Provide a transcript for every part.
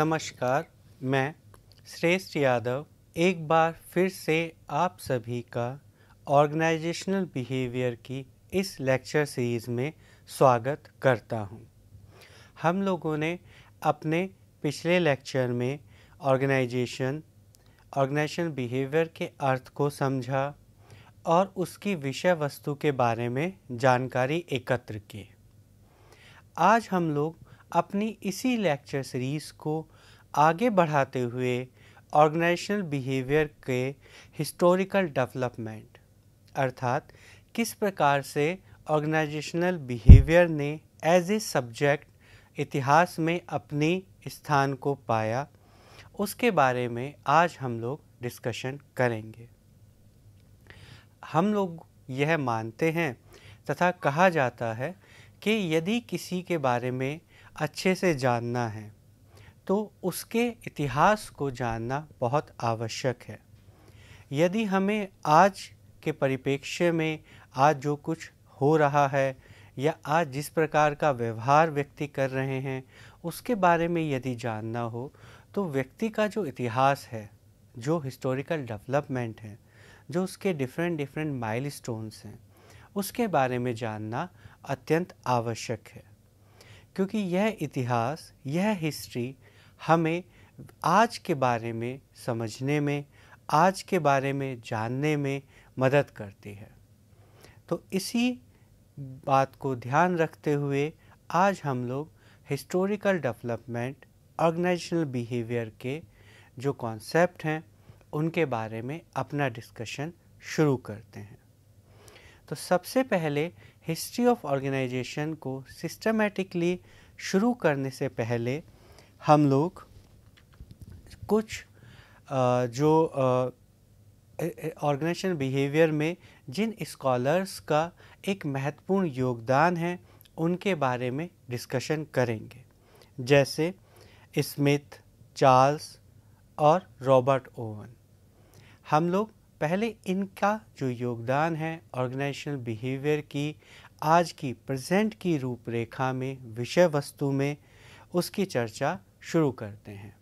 नमस्कार मैं श्रेष्ठ यादव एक बार फिर से आप सभी का ऑर्गेनाइजेशनल बिहेवियर की इस लेक्चर सीरीज़ में स्वागत करता हूं। हम लोगों ने अपने पिछले लेक्चर में ऑर्गेनाइजेशन ऑर्गेनाइजेशन बिहेवियर के अर्थ को समझा और उसकी विषय वस्तु के बारे में जानकारी एकत्र की आज हम लोग अपनी इसी लेक्चर सीरीज़ को आगे बढ़ाते हुए ऑर्गेनाइजेशनल बिहेवियर के हिस्टोरिकल डेवलपमेंट अर्थात किस प्रकार से ऑर्गेनाइजेशनल बिहेवियर ने एज ए सब्जेक्ट इतिहास में अपने स्थान को पाया उसके बारे में आज हम लोग डिस्कशन करेंगे हम लोग यह मानते हैं तथा कहा जाता है कि यदि किसी के बारे में अच्छे से जानना है तो उसके इतिहास को जानना बहुत आवश्यक है यदि हमें आज के परिप्रेक्ष्य में आज जो कुछ हो रहा है या आज जिस प्रकार का व्यवहार व्यक्ति कर रहे हैं उसके बारे में यदि जानना हो तो व्यक्ति का जो इतिहास है जो हिस्टोरिकल डेवलपमेंट है जो उसके डिफरेंट डिफरेंट माइलस्टोन्स हैं उसके बारे में जानना अत्यंत आवश्यक है क्योंकि यह इतिहास यह हिस्ट्री हमें आज के बारे में समझने में आज के बारे में जानने में मदद करती है तो इसी बात को ध्यान रखते हुए आज हम लोग हिस्टोरिकल डेवलपमेंट ऑर्गेनाइजेशनल बिहेवियर के जो कॉन्सेप्ट हैं उनके बारे में अपना डिस्कशन शुरू करते हैं तो सबसे पहले हिस्ट्री ऑफ ऑर्गेनाइजेशन को सिस्टमेटिकली शुरू करने से पहले हम लोग कुछ जो ऑर्गेनाइजेशन बिहेवियर में जिन स्कॉलर्स का एक महत्वपूर्ण योगदान है उनके बारे में डिस्कशन करेंगे जैसे स्मिथ चार्ल्स और रॉबर्ट ओवन हम लोग पहले इनका जो योगदान है ऑर्गेनाइजेशनल बिहेवियर की आज की प्रेजेंट की रूपरेखा में विषय वस्तु में उसकी चर्चा शुरू करते हैं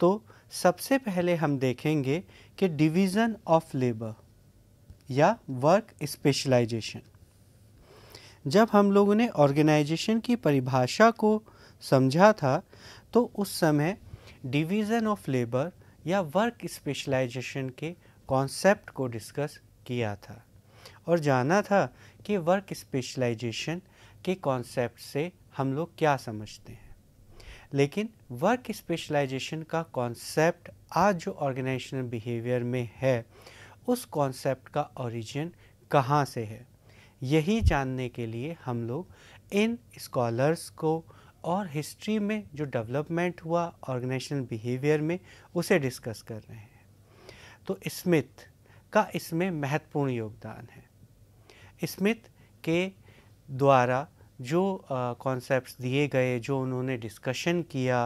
तो सबसे पहले हम देखेंगे कि डिवीज़न ऑफ लेबर या वर्क स्पेशलाइजेशन जब हम लोगों ने ऑर्गेनाइजेशन की परिभाषा को समझा था तो उस समय डिवीज़न ऑफ लेबर या वर्क स्पेशलाइजेशन के कॉन्सेप्ट को डिस्कस किया था और जाना था कि वर्क स्पेशलाइजेशन के कॉन्सेप्ट से हम लोग क्या समझते हैं लेकिन वर्क स्पेशलाइजेशन का कॉन्सेप्ट आज जो ऑर्गेनाइजेशनल बिहेवियर में है उस कॉन्सेप्ट का ओरिजिन कहाँ से है यही जानने के लिए हम लोग इन स्कॉलर्स को और हिस्ट्री में जो डेवलपमेंट हुआ ऑर्गेनाइजेशनल बिहेवियर में उसे डिस्कस कर रहे हैं तो स्मिथ का इसमें महत्वपूर्ण योगदान है स्मिथ के द्वारा जो कॉन्सेप्ट्स दिए गए जो उन्होंने डिस्कशन किया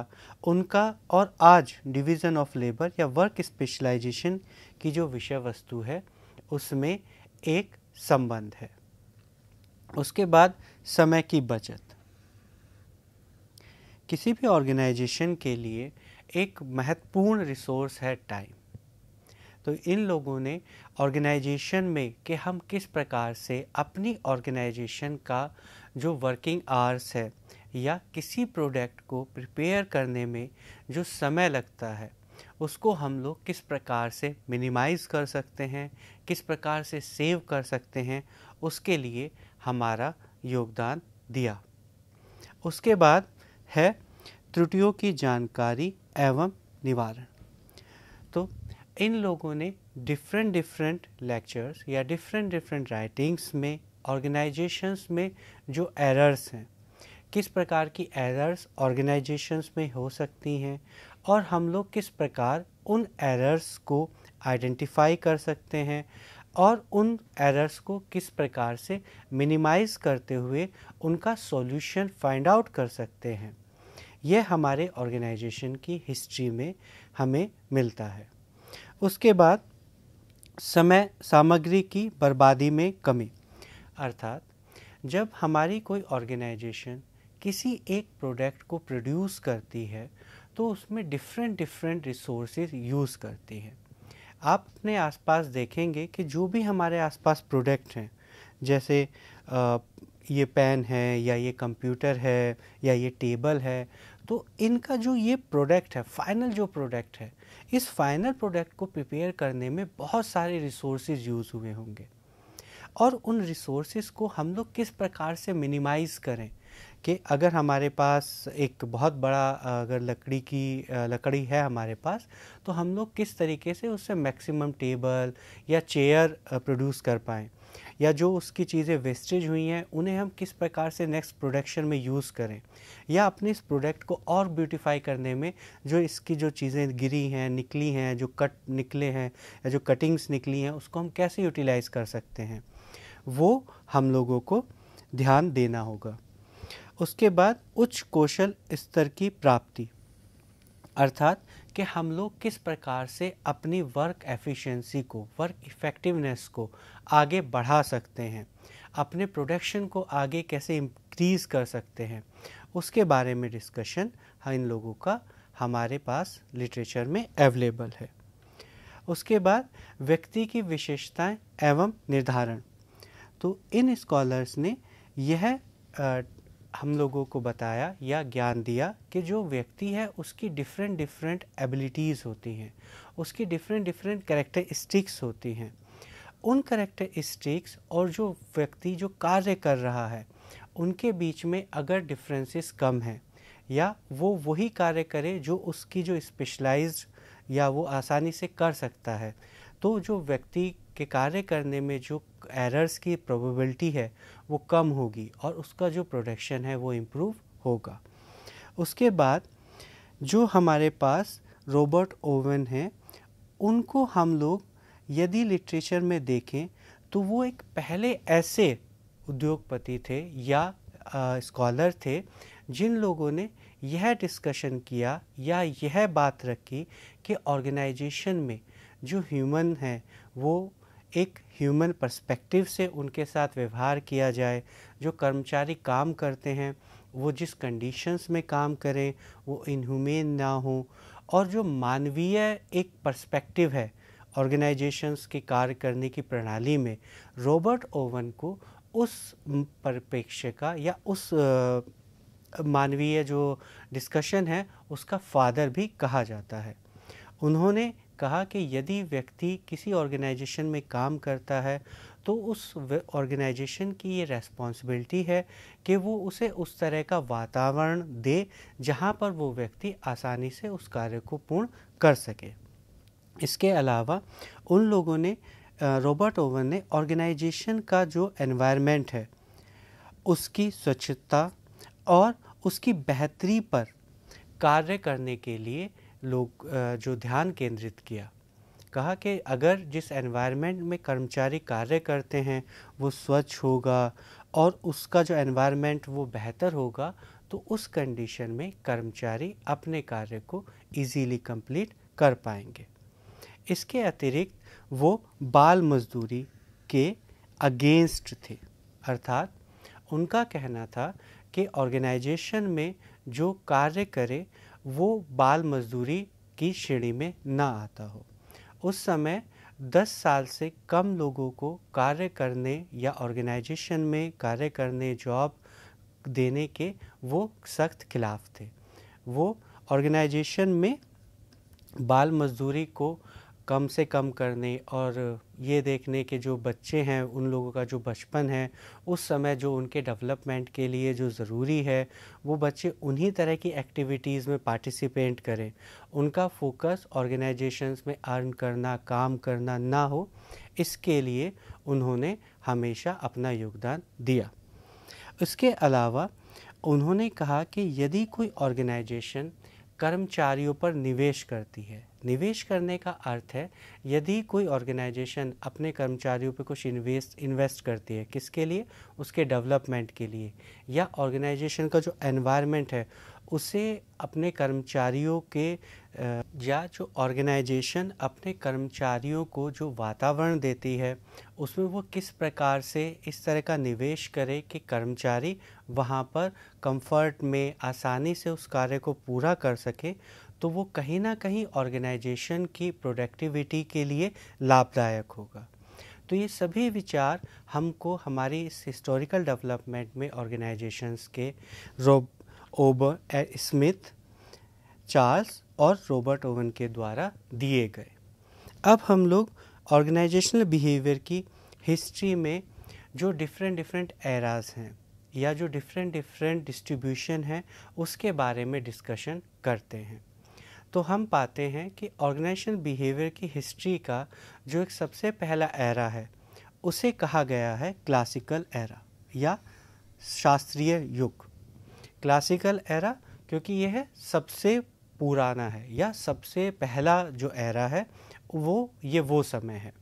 उनका और आज डिवीज़न ऑफ लेबर या वर्क स्पेशलाइजेशन की जो विषय वस्तु है उसमें एक संबंध है उसके बाद समय की बचत किसी भी ऑर्गेनाइजेशन के लिए एक महत्वपूर्ण रिसोर्स है टाइम तो इन लोगों ने ऑर्गेनाइजेशन में कि हम किस प्रकार से अपनी ऑर्गेनाइजेशन का जो वर्किंग आवर्स है या किसी प्रोडक्ट को प्रिपेयर करने में जो समय लगता है उसको हम लोग किस प्रकार से मिनिमाइज़ कर सकते हैं किस प्रकार से सेव कर सकते हैं उसके लिए हमारा योगदान दिया उसके बाद है त्रुटियों की जानकारी एवं निवारण इन लोगों ने डिफरेंट डिफरेंट लेक्चर्स या डिफरेंट डिफरेंट राइटिंग्स में ऑर्गेनाइजेशंस में जो एरर्स हैं किस प्रकार की एरर्स ऑर्गेनाइजेशंस में हो सकती हैं और हम लोग किस प्रकार उन एरर्स को आइडेंटिफाई कर सकते हैं और उन एरर्स को किस प्रकार से मिनिमाइज करते हुए उनका सॉल्यूशन फाइंड आउट कर सकते हैं यह हमारे ऑर्गेनाइजेशन की हिस्ट्री में हमें मिलता है उसके बाद समय सामग्री की बर्बादी में कमी अर्थात जब हमारी कोई ऑर्गेनाइजेशन किसी एक प्रोडक्ट को प्रोड्यूस करती है तो उसमें डिफरेंट डिफरेंट रिसोर्सेज यूज़ करती है आप अपने आसपास देखेंगे कि जो भी हमारे आसपास प्रोडक्ट हैं जैसे ये पेन है या ये कंप्यूटर है या ये टेबल है तो इनका जो ये प्रोडक्ट है फाइनल जो प्रोडक्ट है इस फाइनल प्रोडक्ट को प्रिपेयर करने में बहुत सारे रिसोर्सेज यूज़ हुए होंगे और उन रिसोर्सेज को हम लोग किस प्रकार से मिनिमाइज़ करें कि अगर हमारे पास एक बहुत बड़ा अगर लकड़ी की लकड़ी है हमारे पास तो हम लोग किस तरीके से उससे मैक्सिमम टेबल या चेयर प्रोड्यूस कर पाएँ या जो उसकी चीज़ें वेस्टेज हुई हैं उन्हें हम किस प्रकार से नेक्स्ट प्रोडक्शन में यूज़ करें या अपने इस प्रोडक्ट को और ब्यूटिफाई करने में जो इसकी जो चीज़ें गिरी हैं निकली हैं जो कट निकले हैं या जो कटिंग्स निकली हैं उसको हम कैसे यूटिलाइज़ कर सकते हैं वो हम लोगों को ध्यान देना होगा उसके बाद उच्च कौशल स्तर की प्राप्ति अर्थात कि हम लोग किस प्रकार से अपनी वर्क एफिशिएंसी को वर्क इफ़ेक्टिवनेस को आगे बढ़ा सकते हैं अपने प्रोडक्शन को आगे कैसे इंक्रीज़ कर सकते हैं उसके बारे में डिस्कशन इन लोगों का हमारे पास लिटरेचर में अवेलेबल है उसके बाद व्यक्ति की विशेषताएं एवं निर्धारण तो इन स्कॉलर्स ने यह हम लोगों को बताया या ज्ञान दिया कि जो व्यक्ति है उसकी डिफरेंट डिफरेंट एबिलिटीज़ होती हैं उसकी डिफरेंट डिफरेंट करेक्टरिस्टिक्स होती हैं उन करेक्टरिस्टिक्स और जो व्यक्ति जो कार्य कर रहा है उनके बीच में अगर डिफरेंसेस कम हैं या वो वही कार्य करे जो उसकी जो स्पेशलाइज्ड या वो आसानी से कर सकता है तो जो व्यक्ति के कार्य करने में जो एरर्स की प्रोबेबिलिटी है वो कम होगी और उसका जो प्रोडक्शन है वो इम्प्रूव होगा उसके बाद जो हमारे पास रोबोट ओवन हैं उनको हम लोग यदि लिटरेचर में देखें तो वो एक पहले ऐसे उद्योगपति थे या स्कॉलर थे जिन लोगों ने यह डिस्कशन किया या यह बात रखी कि ऑर्गेनाइजेशन में जो ह्यूमन है वो एक ह्यूमन पर्सपेक्टिव से उनके साथ व्यवहार किया जाए जो कर्मचारी काम करते हैं वो जिस कंडीशंस में काम करें वो इनह्यूमेन ना हो और जो मानवीय एक पर्सपेक्टिव है ऑर्गेनाइजेशंस के कार्य करने की प्रणाली में रॉबर्ट ओवन को उस परिप्रेक्ष्य का या उस मानवीय जो डिस्कशन है उसका फादर भी कहा जाता है उन्होंने कहा कि यदि व्यक्ति किसी ऑर्गेनाइजेशन में काम करता है तो उस ऑर्गेनाइजेशन की ये रेस्पॉन्सिबिलिटी है कि वो उसे उस तरह का वातावरण दे जहाँ पर वो व्यक्ति आसानी से उस कार्य को पूर्ण कर सके इसके अलावा उन लोगों ने रॉबर्ट ओवन ने ऑर्गेनाइजेशन का जो एनवायरनमेंट है उसकी स्वच्छता और उसकी बेहतरी पर कार्य करने के लिए लोग जो ध्यान केंद्रित किया कहा कि अगर जिस एनवायरनमेंट में कर्मचारी कार्य करते हैं वो स्वच्छ होगा और उसका जो एनवायरनमेंट वो बेहतर होगा तो उस कंडीशन में कर्मचारी अपने कार्य को इजीली कंप्लीट कर पाएंगे इसके अतिरिक्त वो बाल मजदूरी के अगेंस्ट थे अर्थात उनका कहना था कि ऑर्गेनाइजेशन में जो कार्य करे वो बाल मजदूरी की श्रेणी में ना आता हो उस समय 10 साल से कम लोगों को कार्य करने या ऑर्गेनाइजेशन में कार्य करने जॉब देने के वो सख्त खिलाफ थे वो ऑर्गेनाइजेशन में बाल मजदूरी को कम से कम करने और ये देखने के जो बच्चे हैं उन लोगों का जो बचपन है उस समय जो उनके डेवलपमेंट के लिए जो ज़रूरी है वो बच्चे उन्हीं तरह की एक्टिविटीज़ में पार्टिसिपेंट करें उनका फोकस ऑर्गेनाइजेशंस में अर्न करना काम करना ना हो इसके लिए उन्होंने हमेशा अपना योगदान दिया इसके अलावा उन्होंने कहा कि यदि कोई ऑर्गेनाइजेशन कर्मचारियों पर निवेश करती है निवेश करने का अर्थ है यदि कोई ऑर्गेनाइजेशन अपने कर्मचारियों पर कुछ इन्वेस्ट इन्वेस्ट करती है किसके लिए उसके डेवलपमेंट के लिए या ऑर्गेनाइजेशन का जो एनवायरनमेंट है उसे अपने कर्मचारियों के या जो ऑर्गेनाइजेशन अपने कर्मचारियों को जो वातावरण देती है उसमें वो किस प्रकार से इस तरह का निवेश करे कि कर्मचारी वहाँ पर कंफर्ट में आसानी से उस कार्य को पूरा कर सके तो वो कहीं ना कहीं ऑर्गेनाइजेशन की प्रोडक्टिविटी के लिए लाभदायक होगा तो ये सभी विचार हमको हमारी इस हिस्टोरिकल डेवलपमेंट में ऑर्गेनाइजेशंस के रोब ओबर स्मिथ चार्ल्स और रॉबर्ट ओवन के द्वारा दिए गए अब हम लोग ऑर्गेनाइजेशनल बिहेवियर की हिस्ट्री में जो डिफरेंट डिफरेंट एराज हैं या जो डिफरेंट डिफरेंट डिस्ट्रीब्यूशन है उसके बारे में डिस्कशन करते हैं तो हम पाते हैं कि ऑर्गेनाइजेशनल बिहेवियर की हिस्ट्री का जो एक सबसे पहला एरा है उसे कहा गया है क्लासिकल एरा या शास्त्रीय युग क्लासिकल एरा क्योंकि यह सबसे पुराना है या सबसे पहला जो एरा है वो ये वो समय है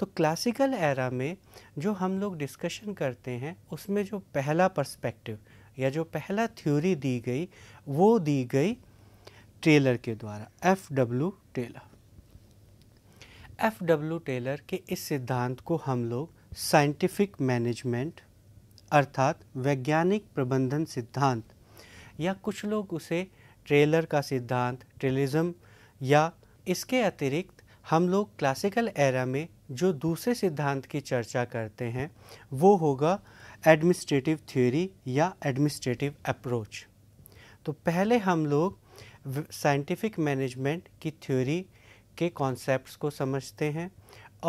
तो क्लासिकल एरा में जो हम लोग डिस्कशन करते हैं उसमें जो पहला पर्सपेक्टिव या जो पहला थ्योरी दी गई वो दी गई टेलर के द्वारा F W Taylor F W Taylor के इस सिद्धांत को हम लोग साइंटिफिक मैनेजमेंट अर्थात वैज्ञानिक प्रबंधन सिद्धांत या कुछ लोग उसे ट्रेलर का सिद्धांत ट्रेलिज्म या इसके अतिरिक्त हम लोग क्लासिकल एरा में जो दूसरे सिद्धांत की चर्चा करते हैं वो होगा एडमिनिस्ट्रेटिव थ्योरी या एडमिनिस्ट्रेटिव अप्रोच तो पहले हम लोग साइंटिफिक मैनेजमेंट की थ्योरी के कॉन्सेप्ट्स को समझते हैं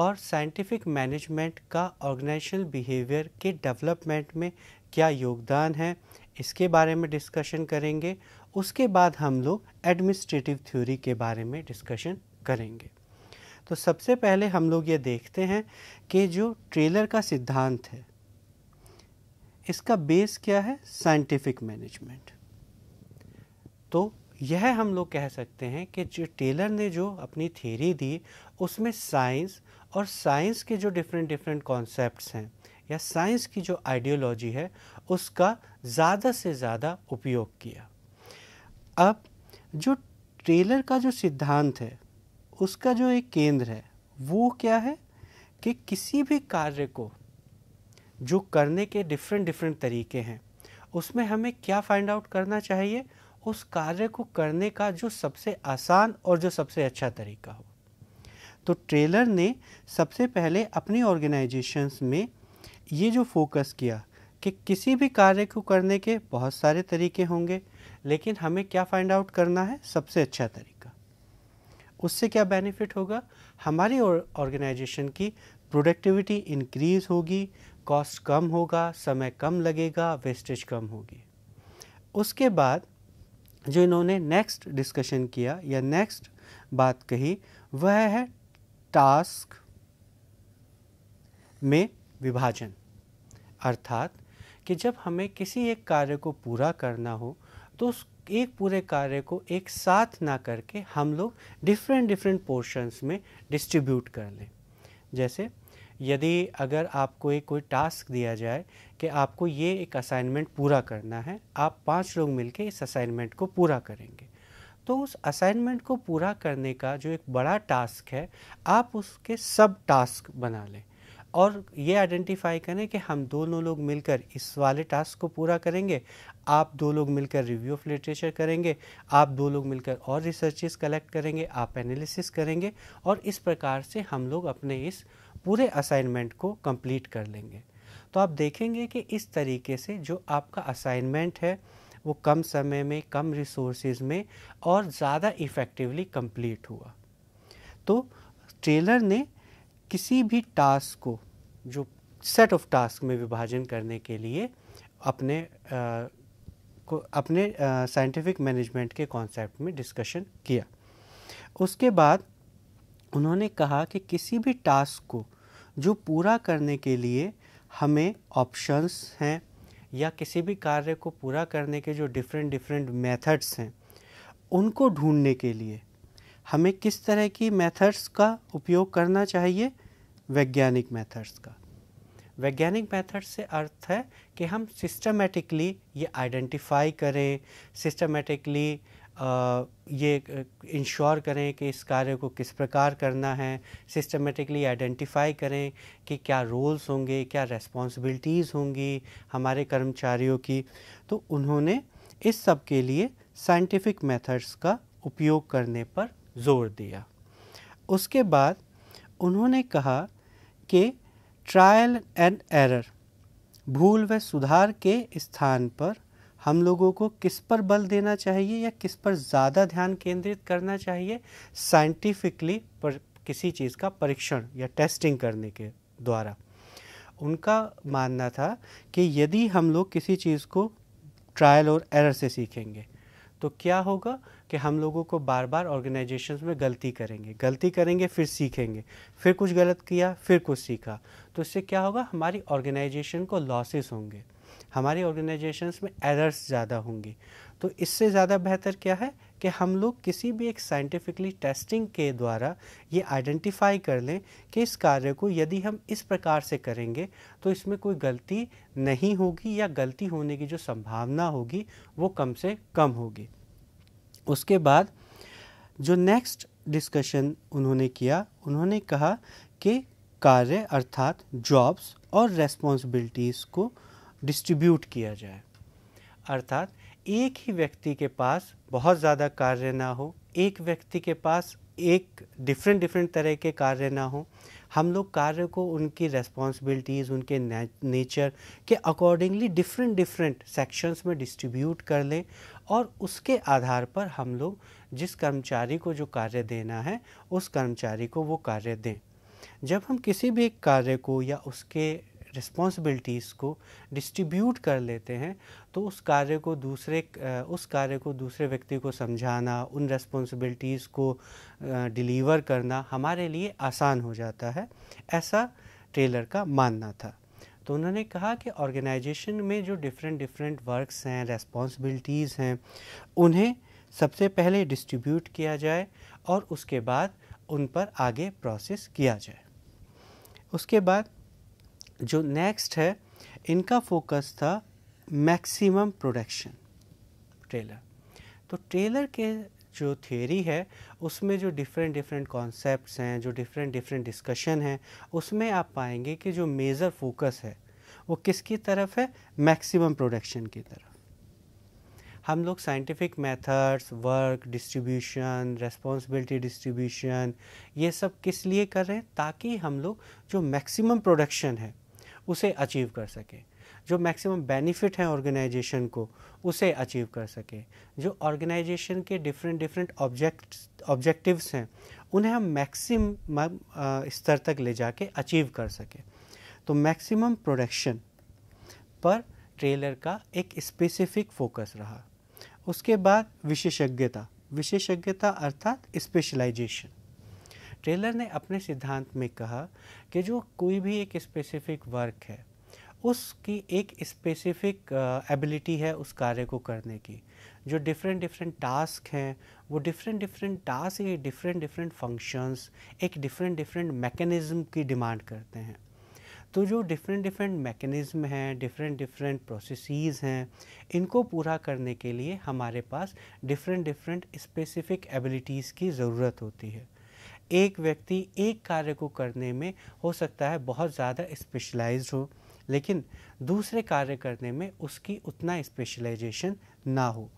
और साइंटिफिक मैनेजमेंट का ऑर्गेनाइजेशनल बिहेवियर के डेवलपमेंट में क्या योगदान है इसके बारे में डिस्कशन करेंगे उसके बाद हम लोग एडमिनिस्ट्रेटिव थ्योरी के बारे में डिस्कशन करेंगे तो सबसे पहले हम लोग ये देखते हैं कि जो ट्रेलर का सिद्धांत है इसका बेस क्या है साइंटिफिक मैनेजमेंट तो यह हम लोग कह सकते हैं कि जो टेलर ने जो अपनी थ्योरी दी उसमें साइंस और साइंस के जो डिफरेंट डिफरेंट कॉन्सेप्ट्स हैं या साइंस की जो आइडियोलॉजी है उसका ज़्यादा से ज़्यादा उपयोग किया अब जो ट्रेलर का जो सिद्धांत है उसका जो एक केंद्र है वो क्या है कि किसी भी कार्य को जो करने के डिफरेंट डिफरेंट तरीके हैं उसमें हमें क्या फाइंड आउट करना चाहिए उस कार्य को करने का जो सबसे आसान और जो सबसे अच्छा तरीका हो तो ट्रेलर ने सबसे पहले अपनी ऑर्गेनाइजेशंस में ये जो फोकस किया कि किसी भी कार्य को करने के बहुत सारे तरीके होंगे लेकिन हमें क्या फाइंड आउट करना है सबसे अच्छा तरीका उससे क्या बेनिफिट होगा हमारी ऑर्गेनाइजेशन की प्रोडक्टिविटी इंक्रीज होगी कॉस्ट कम होगा समय कम लगेगा वेस्टेज कम होगी उसके बाद जो इन्होंने नेक्स्ट डिस्कशन किया या नेक्स्ट बात कही वह है टास्क में विभाजन अर्थात कि जब हमें किसी एक कार्य को पूरा करना हो तो उस एक पूरे कार्य को एक साथ ना करके हम लोग डिफरेंट डिफरेंट पोर्शंस में डिस्ट्रीब्यूट कर लें जैसे यदि अगर आपको एक कोई टास्क दिया जाए कि आपको ये एक असाइनमेंट पूरा करना है आप पांच लोग मिलके इस असाइनमेंट को पूरा करेंगे तो उस असाइनमेंट को पूरा करने का जो एक बड़ा टास्क है आप उसके सब टास्क बना लें और ये आइडेंटिफाई करें कि हम दोनों लोग मिलकर इस वाले टास्क को पूरा करेंगे आप दो लोग मिलकर रिव्यू ऑफ लिटरेचर करेंगे आप दो लोग मिलकर और रिसर्चेस कलेक्ट करेंगे आप एनालिसिस करेंगे और इस प्रकार से हम लोग अपने इस पूरे असाइनमेंट को कंप्लीट कर लेंगे तो आप देखेंगे कि इस तरीके से जो आपका असाइनमेंट है वो कम समय में कम रिसोर्सेज में और ज़्यादा इफ़ेक्टिवली कंप्लीट हुआ तो ट्रेलर ने किसी भी टास्क को जो सेट ऑफ टास्क में विभाजन करने के लिए अपने आ, को अपने साइंटिफिक मैनेजमेंट के कॉन्सेप्ट में डिस्कशन किया उसके बाद उन्होंने कहा कि किसी भी टास्क को जो पूरा करने के लिए हमें ऑप्शंस हैं या किसी भी कार्य को पूरा करने के जो डिफरेंट डिफरेंट मेथड्स हैं उनको ढूंढने के लिए हमें किस तरह की मेथड्स का उपयोग करना चाहिए वैज्ञानिक मेथड्स का वैज्ञानिक मेथड से अर्थ है कि हम सिस्टमेटिकली ये आइडेंटिफाई करें सिस्टमेटिकली ये इंश्योर करें कि इस कार्य को किस प्रकार करना है सिस्टमेटिकली आइडेंटिफाई करें कि क्या रोल्स होंगे क्या रेस्पॉन्सिबिलिटीज़ होंगी हमारे कर्मचारियों की तो उन्होंने इस सब के लिए साइंटिफिक मेथड्स का उपयोग करने पर ज़ोर दिया उसके बाद उन्होंने कहा कि ट्रायल एंड एरर भूल व सुधार के स्थान पर हम लोगों को किस पर बल देना चाहिए या किस पर ज़्यादा ध्यान केंद्रित करना चाहिए साइंटिफिकली पर किसी चीज़ का परीक्षण या टेस्टिंग करने के द्वारा उनका मानना था कि यदि हम लोग किसी चीज़ को ट्रायल और एरर से सीखेंगे तो क्या होगा कि हम लोगों को बार बार ऑर्गेनाइजेशन में गलती करेंगे गलती करेंगे फिर सीखेंगे फिर कुछ गलत किया फिर कुछ सीखा तो इससे क्या होगा हमारी ऑर्गेनाइजेशन को लॉसेस होंगे हमारी ऑर्गेनाइजेशन में एरर्स ज़्यादा होंगे तो इससे ज़्यादा बेहतर क्या है कि हम लोग किसी भी एक साइंटिफिकली टेस्टिंग के द्वारा ये आइडेंटिफाई कर लें कि इस कार्य को यदि हम इस प्रकार से करेंगे तो इसमें कोई गलती नहीं होगी या गलती होने की जो संभावना होगी वो कम से कम होगी उसके बाद जो नेक्स्ट डिस्कशन उन्होंने किया उन्होंने कहा कि कार्य अर्थात जॉब्स और रेस्पॉन्सिबिलिटीज़ को डिस्ट्रीब्यूट किया जाए अर्थात एक ही व्यक्ति के पास बहुत ज़्यादा कार्य ना हो एक व्यक्ति के पास एक डिफरेंट डिफरेंट तरह के कार्य ना हो हम लोग कार्य को उनकी रेस्पॉन्सिबिलिटीज़ उनके नेचर के अकॉर्डिंगली डिफरेंट डिफरेंट सेक्शंस में डिस्ट्रीब्यूट कर लें और उसके आधार पर हम लोग जिस कर्मचारी को जो कार्य देना है उस कर्मचारी को वो कार्य दें जब हम किसी भी कार्य को या उसके रिस्पॉन्सिबिलिटीज़ को डिस्ट्रीब्यूट कर लेते हैं तो उस कार्य को दूसरे उस कार्य को दूसरे व्यक्ति को समझाना उन रिस्पॉन्सिबिलिटीज़ को डिलीवर करना हमारे लिए आसान हो जाता है ऐसा टेलर का मानना था तो उन्होंने कहा कि ऑर्गेनाइजेशन में जो डिफरेंट डिफरेंट वर्क्स हैं रेस्पॉन्सिबिलिटीज़ हैं उन्हें सबसे पहले डिस्ट्रीब्यूट किया जाए और उसके बाद उन पर आगे प्रोसेस किया जाए उसके बाद जो नेक्स्ट है इनका फोकस था मैक्सिमम प्रोडक्शन ट्रेलर तो ट्रेलर के जो थियोरी है उसमें जो डिफरेंट डिफरेंट कॉन्सेप्ट हैं जो डिफरेंट डिफरेंट डिस्कशन हैं उसमें आप पाएंगे कि जो मेज़र फोकस है वो किसकी तरफ है मैक्सिमम प्रोडक्शन की तरफ हम लोग scientific methods work distribution responsibility distribution ये सब किस लिए कर रहे हैं ताकि हम लोग जो मैक्सिमम प्रोडक्शन है उसे अचीव कर सकें जो मैक्सिमम बेनिफिट है ऑर्गेनाइजेशन को उसे अचीव कर सके जो ऑर्गेनाइजेशन के डिफरेंट डिफरेंट ऑब्जेक्ट ऑब्जेक्टिव्स हैं उन्हें हम मैक्सिमम स्तर तक ले जाके अचीव कर सके तो मैक्सिमम प्रोडक्शन पर ट्रेलर का एक स्पेसिफिक फोकस रहा उसके बाद विशेषज्ञता विशेषज्ञता अर्थात स्पेशलाइजेशन ट्रेलर ने अपने सिद्धांत में कहा कि जो कोई भी एक स्पेसिफिक वर्क है उसकी एक स्पेसिफिक एबिलिटी है उस कार्य को करने की जो डिफरेंट डिफरेंट टास्क हैं वो डिफरेंट डिफरेंट टास्क ये डिफरेंट डिफरेंट फंक्शंस एक डिफरेंट डिफरेंट मैकेनिज़्म की डिमांड करते हैं तो जो डिफरेंट डिफरेंट मैकेनिज़्म हैं डिफरेंट डिफरेंट प्रोसेसेस हैं इनको पूरा करने के लिए हमारे पास डिफरेंट डिफरेंट स्पेसिफिक एबिलिटीज़ की ज़रूरत होती है एक व्यक्ति एक कार्य को करने में हो सकता है बहुत ज़्यादा स्पेशलाइज्ड हो लेकिन दूसरे कार्य करने में उसकी उतना स्पेशलाइजेशन ना हो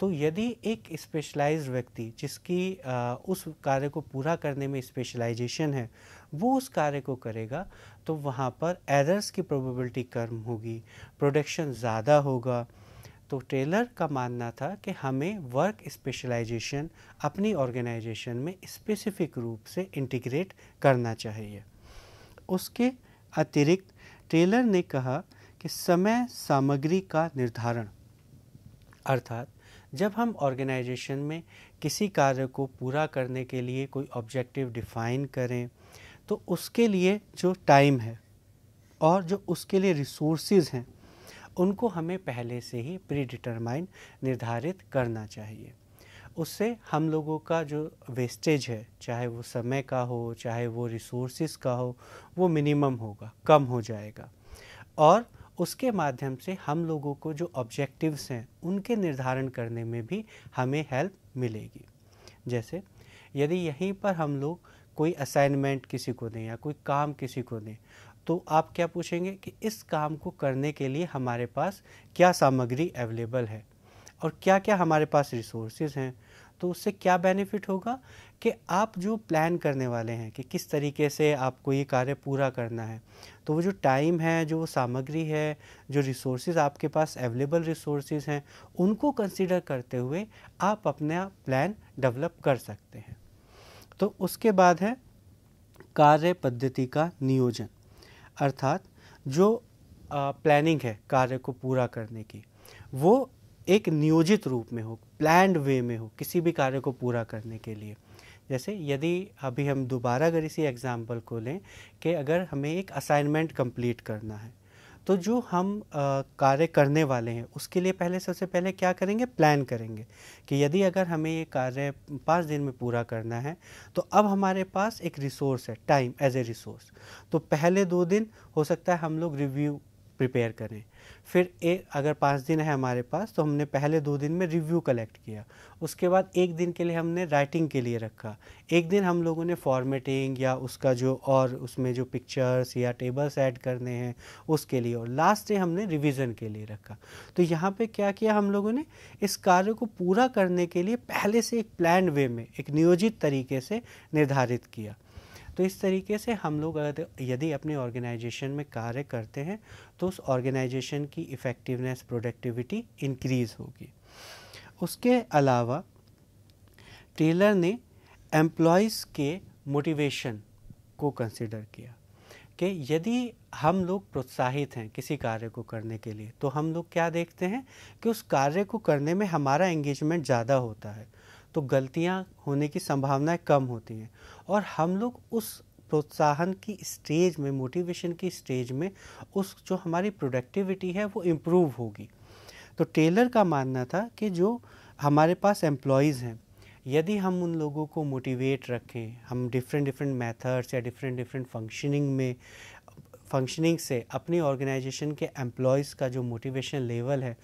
तो यदि एक स्पेशलाइज्ड व्यक्ति जिसकी आ, उस कार्य को पूरा करने में स्पेशलाइजेशन है वो उस कार्य को करेगा तो वहाँ पर एरर्स की प्रोबेबिलिटी कम होगी प्रोडक्शन ज़्यादा होगा तो टेलर का मानना था कि हमें वर्क स्पेशलाइजेशन अपनी ऑर्गेनाइजेशन में स्पेसिफिक रूप से इंटीग्रेट करना चाहिए उसके अतिरिक्त टेलर ने कहा कि समय सामग्री का निर्धारण अर्थात जब हम ऑर्गेनाइजेशन में किसी कार्य को पूरा करने के लिए कोई ऑब्जेक्टिव डिफाइन करें तो उसके लिए जो टाइम है और जो उसके लिए रिसोर्सेज हैं उनको हमें पहले से ही प्री डिटरमाइन निर्धारित करना चाहिए उससे हम लोगों का जो वेस्टेज है चाहे वो समय का हो चाहे वो रिसोर्सेज का हो वो मिनिमम होगा कम हो जाएगा और उसके माध्यम से हम लोगों को जो ऑब्जेक्टिव्स हैं उनके निर्धारण करने में भी हमें हेल्प मिलेगी जैसे यदि यहीं पर हम लोग कोई असाइनमेंट किसी को दें या कोई काम किसी को दें तो आप क्या पूछेंगे कि इस काम को करने के लिए हमारे पास क्या सामग्री अवेलेबल है और क्या क्या हमारे पास रिसोर्सेज हैं तो उससे क्या बेनिफिट होगा कि आप जो प्लान करने वाले हैं कि किस तरीके से आपको ये कार्य पूरा करना है तो वो जो टाइम है जो सामग्री है जो रिसोर्सेज आपके पास अवेलेबल रिसोर्सेज हैं उनको कंसिडर करते हुए आप अपना प्लान डेवलप कर सकते हैं तो उसके बाद है कार्य पद्धति का नियोजन अर्थात जो प्लानिंग है कार्य को पूरा करने की वो एक नियोजित रूप में हो प्लान्ड वे में हो किसी भी कार्य को पूरा करने के लिए जैसे यदि अभी हम दोबारा अगर इसी एग्ज़ाम्पल को लें कि अगर हमें एक असाइनमेंट कंप्लीट करना है तो जो हम कार्य करने वाले हैं उसके लिए पहले सबसे पहले क्या करेंगे प्लान करेंगे कि यदि अगर हमें ये कार्य पाँच दिन में पूरा करना है तो अब हमारे पास एक रिसोर्स है टाइम एज ए रिसोर्स तो पहले दो दिन हो सकता है हम लोग रिव्यू प्रिपेयर करें फिर एक अगर पाँच दिन है हमारे पास तो हमने पहले दो दिन में रिव्यू कलेक्ट किया उसके बाद एक दिन के लिए हमने राइटिंग के लिए रखा एक दिन हम लोगों ने फॉर्मेटिंग या उसका जो और उसमें जो पिक्चर्स या टेबल्स ऐड करने हैं उसके लिए और लास्ट डे हमने रिविज़न के लिए रखा तो यहाँ पे क्या किया हम लोगों ने इस कार्य को पूरा करने के लिए पहले से एक प्लान वे में एक नियोजित तरीके से निर्धारित किया तो इस तरीके से हम लोग यदि अपने ऑर्गेनाइजेशन में कार्य करते हैं तो उस ऑर्गेनाइजेशन की इफ़ेक्टिवनेस प्रोडक्टिविटी इंक्रीज़ होगी उसके अलावा टेलर ने एम्प्लॉयज़ के मोटिवेशन को कंसिडर किया कि यदि हम लोग प्रोत्साहित हैं किसी कार्य को करने के लिए तो हम लोग क्या देखते हैं कि उस कार्य को करने में हमारा एंगेजमेंट ज़्यादा होता है तो गलतियाँ होने की संभावनाएँ कम होती हैं और हम लोग उस प्रोत्साहन की स्टेज में मोटिवेशन की स्टेज में उस जो हमारी प्रोडक्टिविटी है वो इम्प्रूव होगी तो टेलर का मानना था कि जो हमारे पास एम्प्लॉयज़ हैं यदि हम उन लोगों को मोटिवेट रखें हम डिफरेंट डिफरेंट मेथड्स या डिफरेंट डिफरेंट फंक्शनिंग में फंक्शनिंग से अपनी ऑर्गेनाइजेशन के एम्प्लॉयज़ का जो मोटिवेशन लेवल है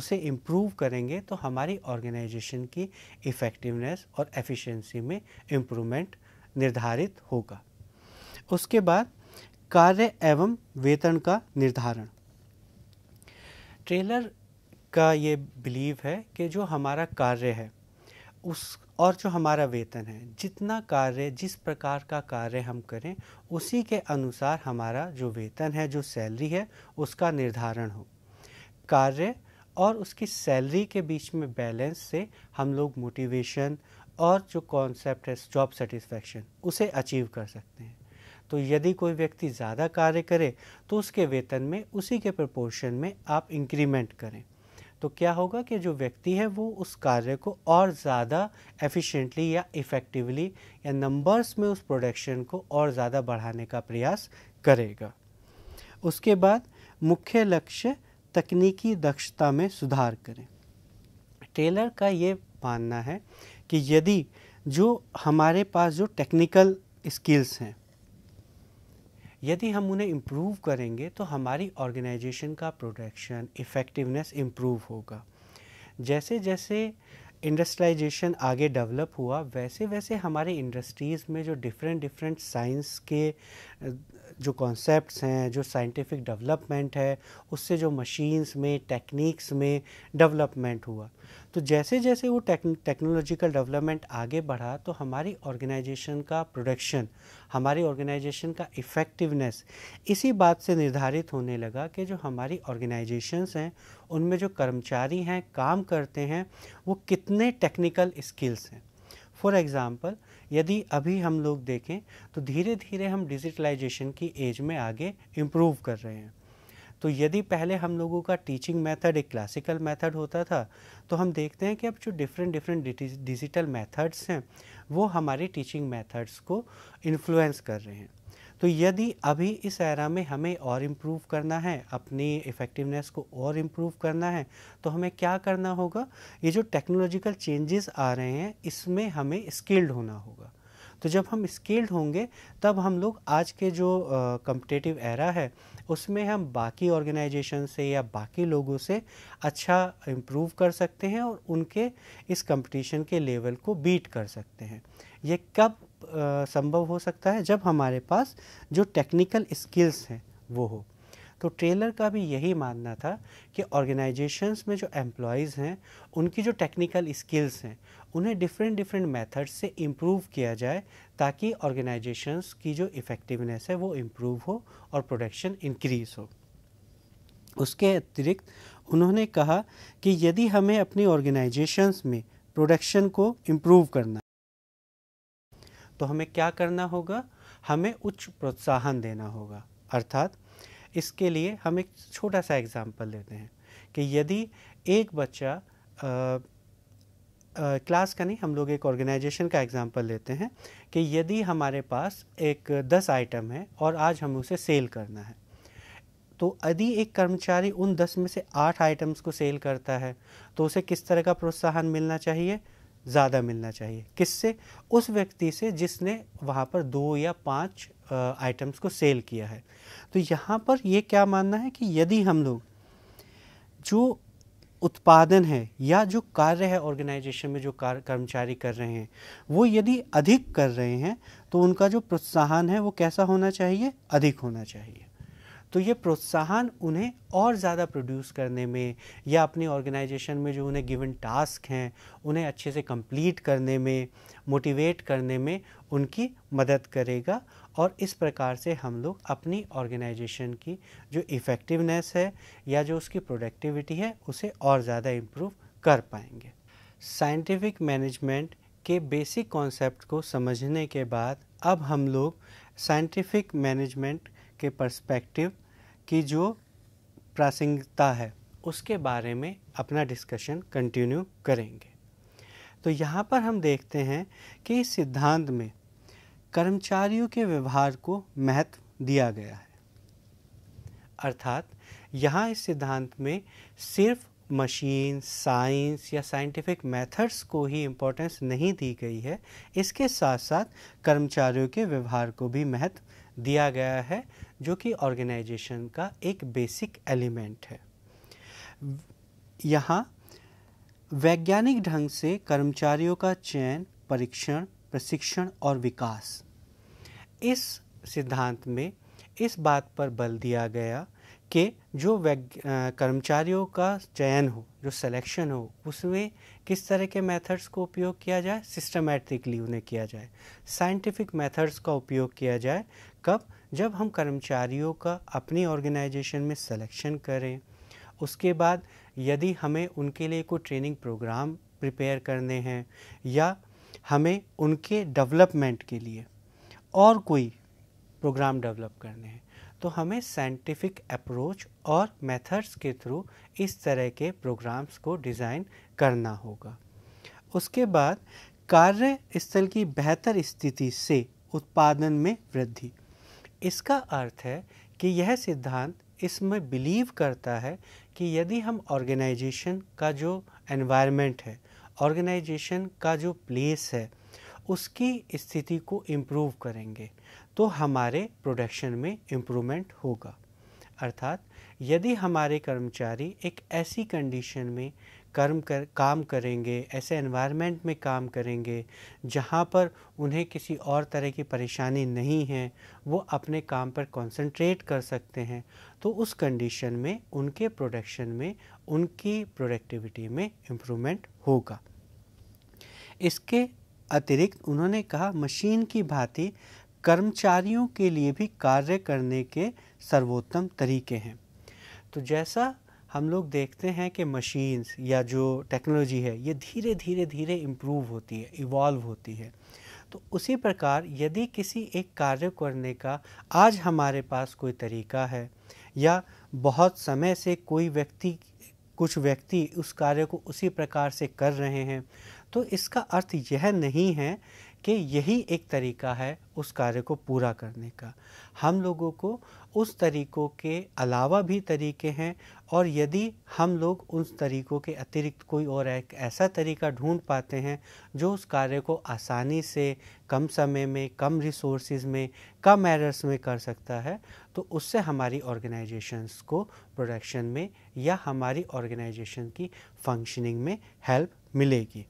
उसे इम्प्रूव करेंगे तो हमारी ऑर्गेनाइजेशन की इफ़ेक्टिवनेस और एफिशिएंसी में इम्प्रूवमेंट निर्धारित होगा उसके बाद कार्य एवं वेतन का निर्धारण ट्रेलर का ये बिलीव है कि जो हमारा कार्य है उस और जो हमारा वेतन है जितना कार्य जिस प्रकार का कार्य हम करें उसी के अनुसार हमारा जो वेतन है जो सैलरी है उसका निर्धारण हो कार्य और उसकी सैलरी के बीच में बैलेंस से हम लोग मोटिवेशन और जो कॉन्सेप्ट है जॉब सेटिस्फेक्शन उसे अचीव कर सकते हैं तो यदि कोई व्यक्ति ज़्यादा कार्य करे तो उसके वेतन में उसी के प्रपोर्शन में आप इंक्रीमेंट करें तो क्या होगा कि जो व्यक्ति है वो उस कार्य को और ज़्यादा एफिशिएंटली या इफ़ेक्टिवली या नंबर्स में उस प्रोडक्शन को और ज़्यादा बढ़ाने का प्रयास करेगा उसके बाद मुख्य लक्ष्य तकनीकी दक्षता में सुधार करें टेलर का ये मानना है कि यदि जो हमारे पास जो टेक्निकल स्किल्स हैं यदि हम उन्हें इम्प्रूव करेंगे तो हमारी ऑर्गेनाइजेशन का प्रोडक्शन इफ़ेक्टिवनेस इम्प्रूव होगा जैसे जैसे इंडस्ट्रियलाइजेशन आगे डेवलप हुआ वैसे वैसे हमारे इंडस्ट्रीज़ में जो डिफरेंट डिफरेंट साइंस के जो कॉन्सेप्ट्स हैं जो साइंटिफिक डेवलपमेंट है उससे जो मशीन्स में टेक्निक्स में डेवलपमेंट हुआ तो जैसे जैसे वो टेक्नोलॉजिकल डेवलपमेंट आगे बढ़ा तो हमारी ऑर्गेनाइजेशन का प्रोडक्शन हमारी ऑर्गेनाइजेशन का इफ़ेक्टिवनेस इसी बात से निर्धारित होने लगा कि जो हमारी ऑर्गेनाइजेशंस हैं उनमें जो कर्मचारी हैं काम करते हैं वो कितने टेक्निकल स्किल्स हैं फॉर एग्ज़ाम्पल यदि अभी हम लोग देखें तो धीरे धीरे हम डिजिटलाइजेशन की एज में आगे इम्प्रूव कर रहे हैं तो यदि पहले हम लोगों का टीचिंग मेथड एक क्लासिकल मेथड होता था तो हम देखते हैं कि अब जो डिफरेंट डिफरेंट डिजिटल मेथड्स हैं वो हमारे टीचिंग मेथड्स को इन्फ्लुएंस कर रहे हैं तो यदि अभी इस एरा में हमें और इम्प्रूव करना है अपनी इफ़ेक्टिवनेस को और इम्प्रूव करना है तो हमें क्या करना होगा ये जो टेक्नोलॉजिकल चेंजेस आ रहे हैं इसमें हमें स्किल्ड होना होगा तो जब हम स्किल्ड होंगे तब हम लोग आज के जो कम्पटेटिव एरा है उसमें हम बाकी ऑर्गेनाइजेशन से या बाकी लोगों से अच्छा इम्प्रूव कर सकते हैं और उनके इस कंपटीशन के लेवल को बीट कर सकते हैं ये कब संभव हो सकता है जब हमारे पास जो टेक्निकल स्किल्स हैं वो हो तो ट्रेलर का भी यही मानना था कि ऑर्गेनाइजेशंस में जो एम्प्लॉयज़ हैं उनकी जो टेक्निकल स्किल्स हैं उन्हें डिफरेंट डिफरेंट मेथड्स से इम्प्रूव किया जाए ताकि ऑर्गेनाइजेशंस की जो इफ़ेक्टिवनेस है वो इम्प्रूव हो और प्रोडक्शन इंक्रीज़ हो उसके अतिरिक्त उन्होंने कहा कि यदि हमें अपनी ऑर्गेनाइजेशंस में प्रोडक्शन को इम्प्रूव करना तो हमें क्या करना होगा हमें उच्च प्रोत्साहन देना होगा अर्थात इसके लिए हम एक छोटा सा एग्ज़ाम्पल लेते हैं कि यदि एक बच्चा आ, आ, क्लास का नहीं हम लोग एक ऑर्गेनाइजेशन का एग्ज़ाम्पल लेते हैं कि यदि हमारे पास एक दस आइटम है और आज हमें उसे सेल करना है तो यदि एक कर्मचारी उन दस में से आठ आइटम्स को सेल करता है तो उसे किस तरह का प्रोत्साहन मिलना चाहिए ज़्यादा मिलना चाहिए किससे उस व्यक्ति से जिसने वहाँ पर दो या पाँच आइटम्स को सेल किया है तो यहाँ पर ये क्या मानना है कि यदि हम लोग जो उत्पादन है या जो कार्य है ऑर्गेनाइजेशन में जो कार कर्मचारी कर रहे हैं वो यदि अधिक कर रहे हैं तो उनका जो प्रोत्साहन है वो कैसा होना चाहिए अधिक होना चाहिए तो ये प्रोत्साहन उन्हें और ज़्यादा प्रोड्यूस करने में या अपनी ऑर्गेनाइजेशन में जो उन्हें गिवन टास्क हैं उन्हें अच्छे से कंप्लीट करने में मोटिवेट करने में उनकी मदद करेगा और इस प्रकार से हम लोग अपनी ऑर्गेनाइजेशन की जो इफ़ेक्टिवनेस है या जो उसकी प्रोडक्टिविटी है उसे और ज़्यादा इम्प्रूव कर पाएंगे साइंटिफिक मैनेजमेंट के बेसिक कॉन्सेप्ट को समझने के बाद अब हम लोग साइंटिफिक मैनेजमेंट के पर्सपेक्टिव की जो प्रासंगिकता है उसके बारे में अपना डिस्कशन कंटिन्यू करेंगे तो यहाँ पर हम देखते हैं कि इस सिद्धांत में कर्मचारियों के व्यवहार को महत्व दिया गया है अर्थात यहाँ इस सिद्धांत में सिर्फ मशीन साइंस या साइंटिफिक मेथड्स को ही इम्पोर्टेंस नहीं दी गई है इसके साथ साथ कर्मचारियों के व्यवहार को भी महत्व दिया गया है जो कि ऑर्गेनाइजेशन का एक बेसिक एलिमेंट है यहाँ वैज्ञानिक ढंग से कर्मचारियों का चयन परीक्षण प्रशिक्षण और विकास इस सिद्धांत में इस बात पर बल दिया गया कि जो कर्मचारियों का चयन हो जो सिलेक्शन हो उसमें किस तरह के मेथड्स को उपयोग किया जाए सिस्टमेटिकली उन्हें किया जाए साइंटिफिक मेथड्स का उपयोग किया जाए कब जब हम कर्मचारियों का अपनी ऑर्गेनाइजेशन में सिलेक्शन करें उसके बाद यदि हमें उनके लिए कोई ट्रेनिंग प्रोग्राम प्रिपेयर करने हैं या हमें उनके डेवलपमेंट के लिए और कोई प्रोग्राम डेवलप करने हैं तो हमें साइंटिफिक अप्रोच और मेथड्स के थ्रू इस तरह के प्रोग्राम्स को डिज़ाइन करना होगा उसके बाद कार्य स्थल की बेहतर स्थिति से उत्पादन में वृद्धि इसका अर्थ है कि यह सिद्धांत इसमें बिलीव करता है कि यदि हम ऑर्गेनाइजेशन का जो एनवायरनमेंट है ऑर्गेनाइजेशन का जो प्लेस है उसकी स्थिति को इम्प्रूव करेंगे तो हमारे प्रोडक्शन में इम्प्रूवमेंट होगा अर्थात यदि हमारे कर्मचारी एक ऐसी कंडीशन में कर्म कर काम करेंगे ऐसे एनवायरनमेंट में काम करेंगे जहाँ पर उन्हें किसी और तरह की परेशानी नहीं है वो अपने काम पर कंसंट्रेट कर सकते हैं तो उस कंडीशन में उनके प्रोडक्शन में उनकी प्रोडक्टिविटी में इम्प्रूवमेंट होगा इसके अतिरिक्त उन्होंने कहा मशीन की भांति कर्मचारियों के लिए भी कार्य करने के सर्वोत्तम तरीके हैं तो जैसा हम लोग देखते हैं कि मशीन्स या जो टेक्नोलॉजी है ये धीरे धीरे धीरे इम्प्रूव होती है इवॉल्व होती है तो उसी प्रकार यदि किसी एक कार्य करने का आज हमारे पास कोई तरीका है या बहुत समय से कोई व्यक्ति कुछ व्यक्ति उस कार्य को उसी प्रकार से कर रहे हैं तो इसका अर्थ यह नहीं है कि यही एक तरीका है उस कार्य को पूरा करने का हम लोगों को उस तरीकों के अलावा भी तरीके हैं और यदि हम लोग उन तरीकों के अतिरिक्त कोई और एक ऐसा तरीका ढूंढ पाते हैं जो उस कार्य को आसानी से कम समय में कम रिसोर्सेज में कम एरर्स में कर सकता है तो उससे हमारी ऑर्गेनाइजेशंस को प्रोडक्शन में या हमारी ऑर्गेनाइजेशन की फंक्शनिंग में हेल्प मिलेगी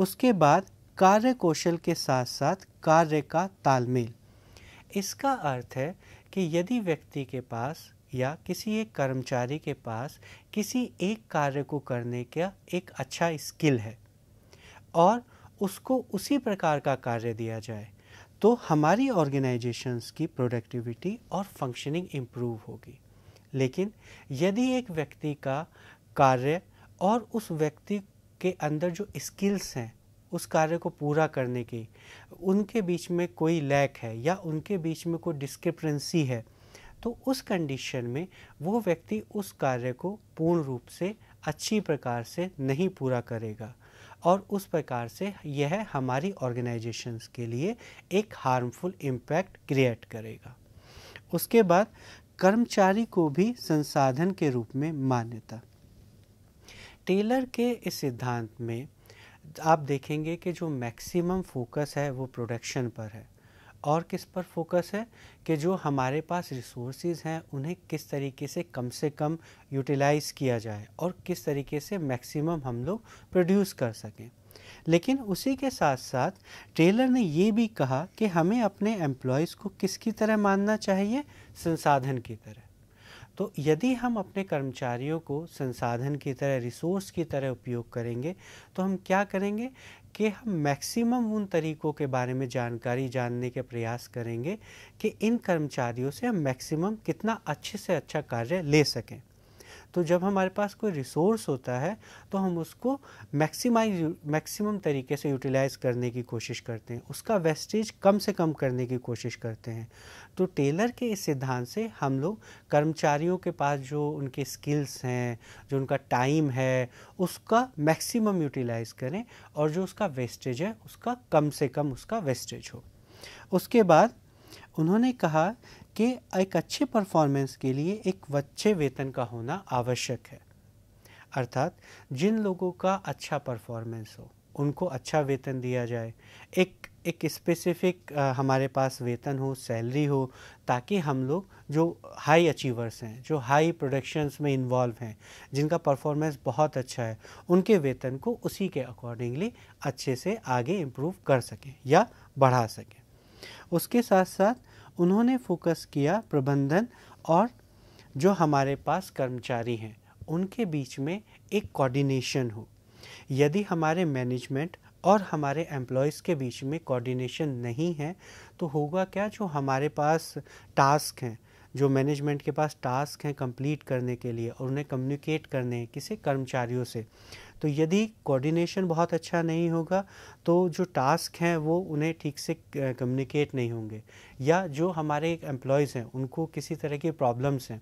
उसके बाद कार्य कौशल के साथ साथ कार्य का तालमेल इसका अर्थ है कि यदि व्यक्ति के पास या किसी एक कर्मचारी के पास किसी एक कार्य को करने का एक अच्छा स्किल है और उसको उसी प्रकार का कार्य दिया जाए तो हमारी ऑर्गेनाइजेशंस की प्रोडक्टिविटी और फंक्शनिंग इम्प्रूव होगी लेकिन यदि एक व्यक्ति का कार्य और उस व्यक्ति के अंदर जो स्किल्स हैं उस कार्य को पूरा करने की उनके बीच में कोई लैक है या उनके बीच में कोई डिस्क्रिप्रेंसी है तो उस कंडीशन में वो व्यक्ति उस कार्य को पूर्ण रूप से अच्छी प्रकार से नहीं पूरा करेगा और उस प्रकार से यह हमारी ऑर्गेनाइजेशंस के लिए एक हार्मफुल इम्पैक्ट क्रिएट करेगा उसके बाद कर्मचारी को भी संसाधन के रूप में मान्यता टेलर के इस सिद्धांत में आप देखेंगे कि जो मैक्सिमम फोकस है वो प्रोडक्शन पर है और किस पर फोकस है कि जो हमारे पास रिसोर्सेज हैं उन्हें किस तरीके से कम से कम यूटिलाइज़ किया जाए और किस तरीके से मैक्सिमम हम लोग प्रोड्यूस कर सकें लेकिन उसी के साथ साथ टेलर ने ये भी कहा कि हमें अपने एम्प्लॉयज़ को किसकी तरह मानना चाहिए संसाधन की तरह तो यदि हम अपने कर्मचारियों को संसाधन की तरह रिसोर्स की तरह उपयोग करेंगे तो हम क्या करेंगे कि हम मैक्सिमम उन तरीकों के बारे में जानकारी जानने के प्रयास करेंगे कि इन कर्मचारियों से हम मैक्सिमम कितना अच्छे से अच्छा कार्य ले सकें तो जब हमारे पास कोई रिसोर्स होता है तो हम उसको मैक्सिमाइज मैक्सिमम तरीके से यूटिलाइज़ करने की कोशिश करते हैं उसका वेस्टेज कम से कम करने की कोशिश करते हैं तो टेलर के इस सिद्धांत से हम लोग कर्मचारियों के पास जो उनके स्किल्स हैं जो उनका टाइम है उसका मैक्सिमम यूटिलाइज़ करें और जो उसका वेस्टेज है उसका कम से कम उसका वेस्टेज हो उसके बाद उन्होंने कहा कि एक अच्छे परफॉर्मेंस के लिए एक अच्छे वेतन का होना आवश्यक है अर्थात जिन लोगों का अच्छा परफॉर्मेंस हो उनको अच्छा वेतन दिया जाए एक एक स्पेसिफिक हमारे पास वेतन हो सैलरी हो ताकि हम लोग जो हाई अचीवर्स हैं जो हाई प्रोडक्शंस में इन्वॉल्व हैं जिनका परफॉर्मेंस बहुत अच्छा है उनके वेतन को उसी के अकॉर्डिंगली अच्छे से आगे इम्प्रूव कर सकें या बढ़ा सकें उसके साथ साथ उन्होंने फोकस किया प्रबंधन और जो हमारे पास कर्मचारी हैं उनके बीच में एक कोऑर्डिनेशन हो यदि हमारे मैनेजमेंट और हमारे एम्प्लॉयज़ के बीच में कोऑर्डिनेशन नहीं है तो होगा क्या जो हमारे पास टास्क हैं जो मैनेजमेंट के पास टास्क हैं कंप्लीट करने के लिए और उन्हें कम्युनिकेट करने हैं किसी कर्मचारियों से तो यदि कोऑर्डिनेशन बहुत अच्छा नहीं होगा तो जो टास्क हैं वो उन्हें ठीक से कम्युनिकेट नहीं होंगे या जो हमारे एम्प्लॉयज़ हैं उनको किसी तरह की प्रॉब्लम्स हैं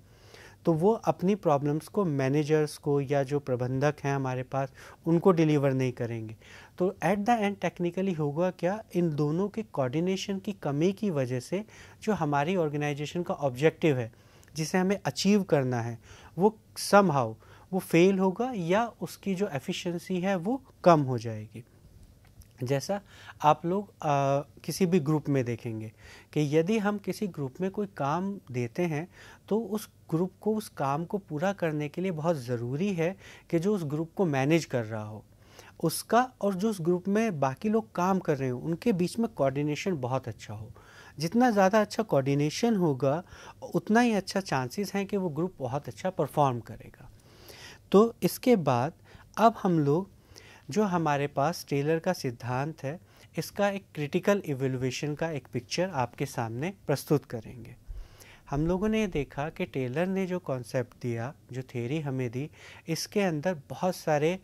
तो वो अपनी प्रॉब्लम्स को मैनेजर्स को या जो प्रबंधक हैं हमारे पास उनको डिलीवर नहीं करेंगे तो एट द एंड टेक्निकली होगा क्या इन दोनों के कोऑर्डिनेशन की कमी की वजह से जो हमारी ऑर्गेनाइजेशन का ऑब्जेक्टिव है जिसे हमें अचीव करना है वो सम हाउ वो फेल होगा या उसकी जो एफिशिएंसी है वो कम हो जाएगी जैसा आप लोग आ, किसी भी ग्रुप में देखेंगे कि यदि हम किसी ग्रुप में कोई काम देते हैं तो उस ग्रुप को उस काम को पूरा करने के लिए बहुत ज़रूरी है कि जो उस ग्रुप को मैनेज कर रहा हो उसका और जो उस ग्रुप में बाकी लोग काम कर रहे हो उनके बीच में कोऑर्डिनेशन बहुत अच्छा हो जितना ज़्यादा अच्छा कोऑर्डिनेशन होगा उतना ही अच्छा चांसेस हैं कि वो ग्रुप बहुत अच्छा परफॉर्म करेगा तो इसके बाद अब हम लोग जो हमारे पास टेलर का सिद्धांत है इसका एक क्रिटिकल इवेल्युएशन का एक पिक्चर आपके सामने प्रस्तुत करेंगे हम लोगों ने देखा कि टेलर ने जो कॉन्सेप्ट दिया जो थेरी हमें दी इसके अंदर बहुत सारे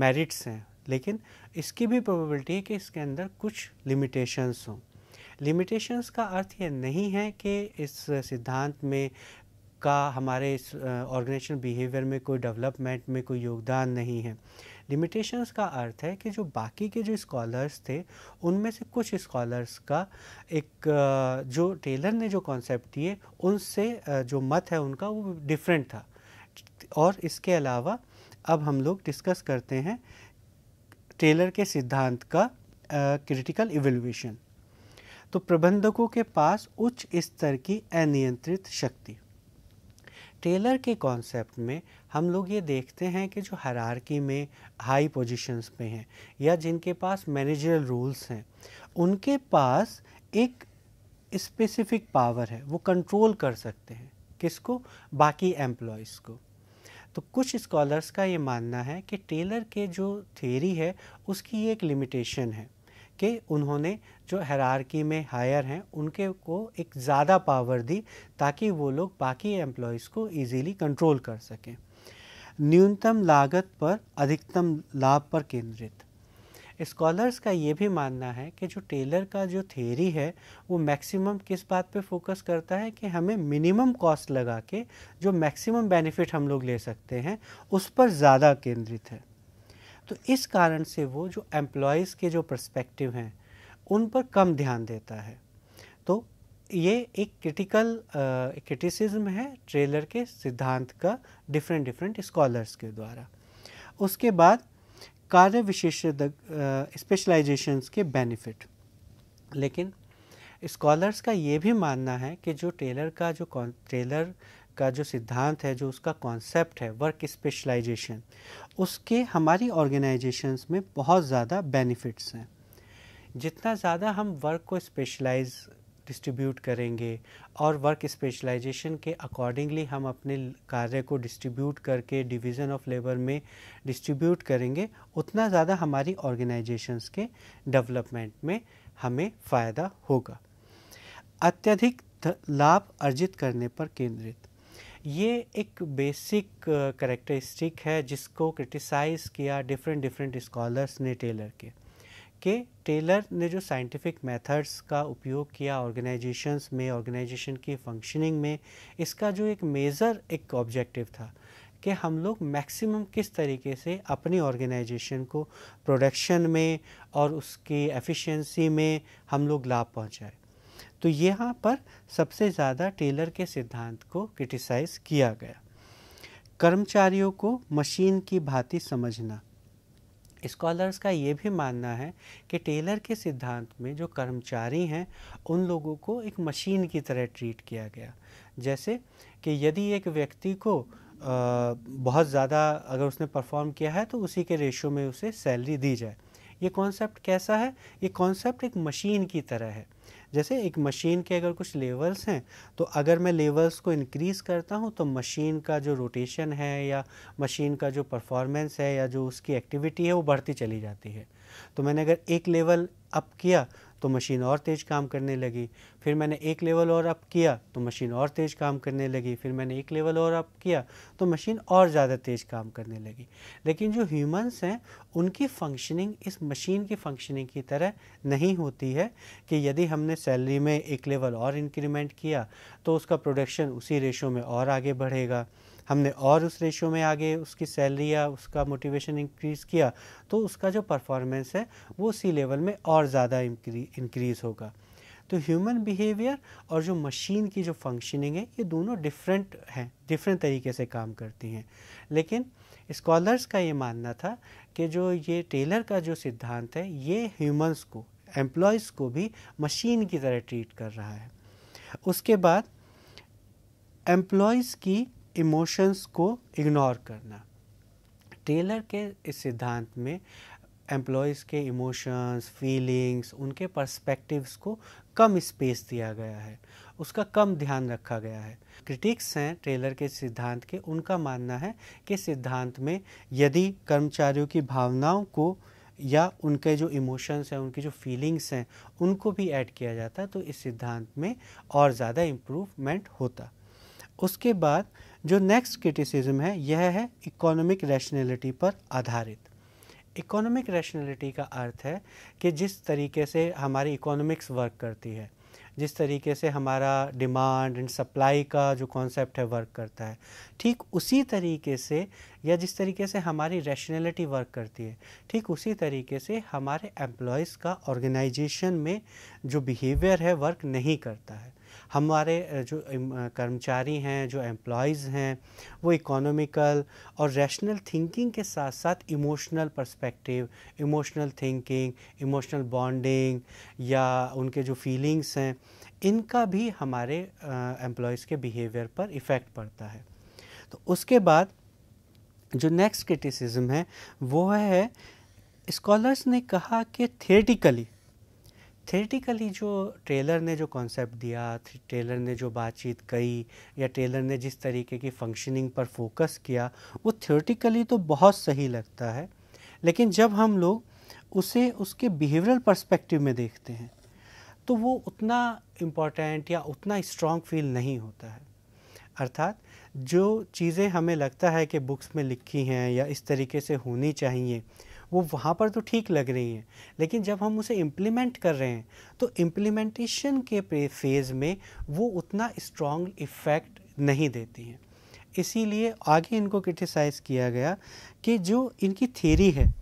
मेरिट्स हैं लेकिन इसकी भी प्रोबेबिलिटी है कि इसके अंदर कुछ लिमिटेशंस हों लिमिटेशंस का अर्थ यह नहीं है कि इस सिद्धांत में का हमारे इस ऑर्गेनाइजेशन बिहेवियर में कोई डेवलपमेंट में कोई योगदान नहीं है लिमिटेशंस का अर्थ है कि जो बाकी के जो स्कॉलर्स थे उनमें से कुछ स्कॉलर्स का एक जो टेलर ने जो कॉन्सेप्ट दिए उनसे जो मत है उनका वो डिफरेंट था और इसके अलावा अब हम लोग डिस्कस करते हैं टेलर के सिद्धांत का क्रिटिकल इवेल्यूशन तो प्रबंधकों के पास उच्च स्तर की अनियंत्रित शक्ति टेलर के कॉन्सेप्ट में हम लोग ये देखते हैं कि जो हरारकी में हाई पोजीशंस पे हैं या जिनके पास मैनेजरल रूल्स हैं उनके पास एक स्पेसिफिक पावर है वो कंट्रोल कर सकते हैं किसको बाकी एम्प्लॉयज़ को तो कुछ स्कॉलर्स का ये मानना है कि टेलर के जो थेरी है उसकी एक लिमिटेशन है कि उन्होंने जो हरारकी में हायर हैं उनके को एक ज़्यादा पावर दी ताकि वो लोग बाकी एम्प्लॉयज़ को इजीली कंट्रोल कर सकें न्यूनतम लागत पर अधिकतम लाभ पर केंद्रित स्कॉलर्स का ये भी मानना है कि जो टेलर का जो थेरी है वो मैक्सिमम किस बात पे फोकस करता है कि हमें मिनिमम कॉस्ट लगा के जो मैक्सिमम बेनिफिट हम लोग ले सकते हैं उस पर ज़्यादा केंद्रित है तो इस कारण से वो जो एम्प्लॉयज़ के जो परस्पेक्टिव हैं उन पर कम ध्यान देता है तो ये एक क्रिटिकल क्रिटिसिज्म है ट्रेलर के सिद्धांत का डिफरेंट डिफरेंट स्कॉलर्स के द्वारा उसके बाद कार्य विशेषज्ञ स्पेशलाइजेशंस के बेनिफिट लेकिन स्कॉलर्स का ये भी मानना है कि जो ट्रेलर का जो ट्रेलर का जो सिद्धांत है जो उसका कॉन्सेप्ट है वर्क स्पेशलाइजेशन उसके हमारी ऑर्गेनाइजेशंस में बहुत ज़्यादा बेनिफिट्स हैं जितना ज़्यादा हम वर्क को स्पेशलाइज डिस्ट्रीब्यूट करेंगे और वर्क स्पेशलाइजेशन के अकॉर्डिंगली हम अपने कार्य को डिस्ट्रीब्यूट करके डिवीज़न ऑफ लेबर में डिस्ट्रीब्यूट करेंगे उतना ज़्यादा हमारी ऑर्गेनाइजेशंस के डेवलपमेंट में हमें फ़ायदा होगा अत्यधिक लाभ अर्जित करने पर केंद्रित ये एक बेसिक करेक्टरिस्टिक uh, है जिसको क्रिटिसाइज़ किया डिफरेंट डिफरेंट स्कॉलर्स ने टेलर के कि टेलर ने जो साइंटिफिक मेथड्स का उपयोग किया ऑर्गेनाइजेशंस में ऑर्गेनाइजेशन की फंक्शनिंग में इसका जो एक मेज़र एक ऑब्जेक्टिव था कि हम लोग मैक्सिमम किस तरीके से अपनी ऑर्गेनाइजेशन को प्रोडक्शन में और उसकी एफिशिएंसी में हम लोग लाभ पहुंचाएं तो यहाँ पर सबसे ज़्यादा टेलर के सिद्धांत को क्रिटिसाइज किया गया कर्मचारियों को मशीन की भांति समझना स्कॉलर्स का ये भी मानना है कि टेलर के सिद्धांत में जो कर्मचारी हैं उन लोगों को एक मशीन की तरह ट्रीट किया गया जैसे कि यदि एक व्यक्ति को बहुत ज़्यादा अगर उसने परफॉर्म किया है तो उसी के रेशो में उसे सैलरी दी जाए ये कॉन्सेप्ट कैसा है ये कॉन्सेप्ट एक मशीन की तरह है जैसे एक मशीन के अगर कुछ लेवल्स हैं तो अगर मैं लेवल्स को इनक्रीज़ करता हूँ तो मशीन का जो रोटेशन है या मशीन का जो परफॉर्मेंस है या जो उसकी एक्टिविटी है वो बढ़ती चली जाती है तो मैंने अगर एक लेवल अप किया तो मशीन और तेज़ काम करने लगी फिर मैंने एक लेवल और अप किया तो मशीन और तेज़ काम करने लगी फिर मैंने एक लेवल और अप किया तो मशीन और ज़्यादा तेज़ काम करने लगी लेकिन जो ह्यूमंस हैं उनकी फंक्शनिंग इस मशीन की फंक्शनिंग की तरह नहीं होती है कि यदि हमने सैलरी में एक लेवल और इंक्रीमेंट किया तो उसका प्रोडक्शन उसी रेशो में और आगे बढ़ेगा हमने और उस रेशियो में आगे उसकी सैलरी या उसका मोटिवेशन इंक्रीज़ किया तो उसका जो परफॉर्मेंस है वो सी लेवल में और ज़्यादा इंक्रीज़ होगा तो ह्यूमन बिहेवियर और जो मशीन की जो फंक्शनिंग है ये दोनों डिफरेंट हैं डिफरेंट तरीके से काम करती हैं लेकिन स्कॉलर्स का ये मानना था कि जो ये टेलर का जो सिद्धांत है ये ह्यूमंस को एम्प्लॉयज़ को भी मशीन की तरह ट्रीट कर रहा है उसके बाद एम्प्लॉयज़ की इमोशंस को इग्नोर करना टेलर के इस सिद्धांत में एम्प्लॉयज़ के इमोशंस फीलिंग्स उनके पर्सपेक्टिव्स को कम स्पेस दिया गया है उसका कम ध्यान रखा गया है क्रिटिक्स हैं टेलर के सिद्धांत के उनका मानना है कि सिद्धांत में यदि कर्मचारियों की भावनाओं को या उनके जो इमोशंस हैं उनकी जो फीलिंग्स हैं उनको भी ऐड किया जाता तो इस सिद्धांत में और ज़्यादा इम्प्रूवमेंट होता उसके बाद जो नेक्स्ट क्रिटिसिज्म है यह है इकोनॉमिक रैशनैलिटी पर आधारित इकोनॉमिक रैशनैलिटी का अर्थ है कि जिस तरीके से हमारी इकोनॉमिक्स वर्क करती है जिस तरीके से हमारा डिमांड एंड सप्लाई का जो कॉन्सेप्ट है वर्क करता है ठीक उसी तरीके से या जिस तरीके से हमारी रैशनैलिटी वर्क करती है ठीक उसी तरीके से हमारे एम्प्लॉयज़ का ऑर्गेनाइजेशन में जो बिहेवियर है वर्क नहीं करता है हमारे जो कर्मचारी हैं जो एम्प्लॉयज़ हैं वो इकोनॉमिकल और रैशनल थिंकिंग के साथ साथ emotional perspective emotional thinking emotional bonding या उनके जो फीलिंग्स हैं इनका भी हमारे एम्प्लॉयज़ के बिहेवियर पर इफ़ेक्ट पड़ता है तो उसके बाद जो नेक्स्ट क्रिटिसिज्म है वो है स्कॉलर्स ने कहा कि थिएटिकली थेटिकली जो ट्रेलर ने जो कॉन्सेप्ट दिया ट्रेलर ने जो बातचीत कही या ट्रेलर ने जिस तरीके की फंक्शनिंग पर फोकस किया वो थियोटिकली तो बहुत सही लगता है लेकिन जब हम लोग उसे उसके बिहेवियरल पर्सपेक्टिव में देखते हैं तो वो उतना इम्पॉर्टेंट या उतना स्ट्रॉन्ग फील नहीं होता है अर्थात जो चीज़ें हमें लगता है कि बुक्स में लिखी हैं या इस तरीके से होनी चाहिए वो वहाँ पर तो ठीक लग रही हैं लेकिन जब हम उसे इम्प्लीमेंट कर रहे हैं तो इम्प्लीमेंटेशन के फेज़ में वो उतना स्ट्रॉन्ग इफ़ेक्ट नहीं देती हैं इसीलिए आगे इनको क्रिटिसाइज़ किया गया कि जो इनकी थेरी है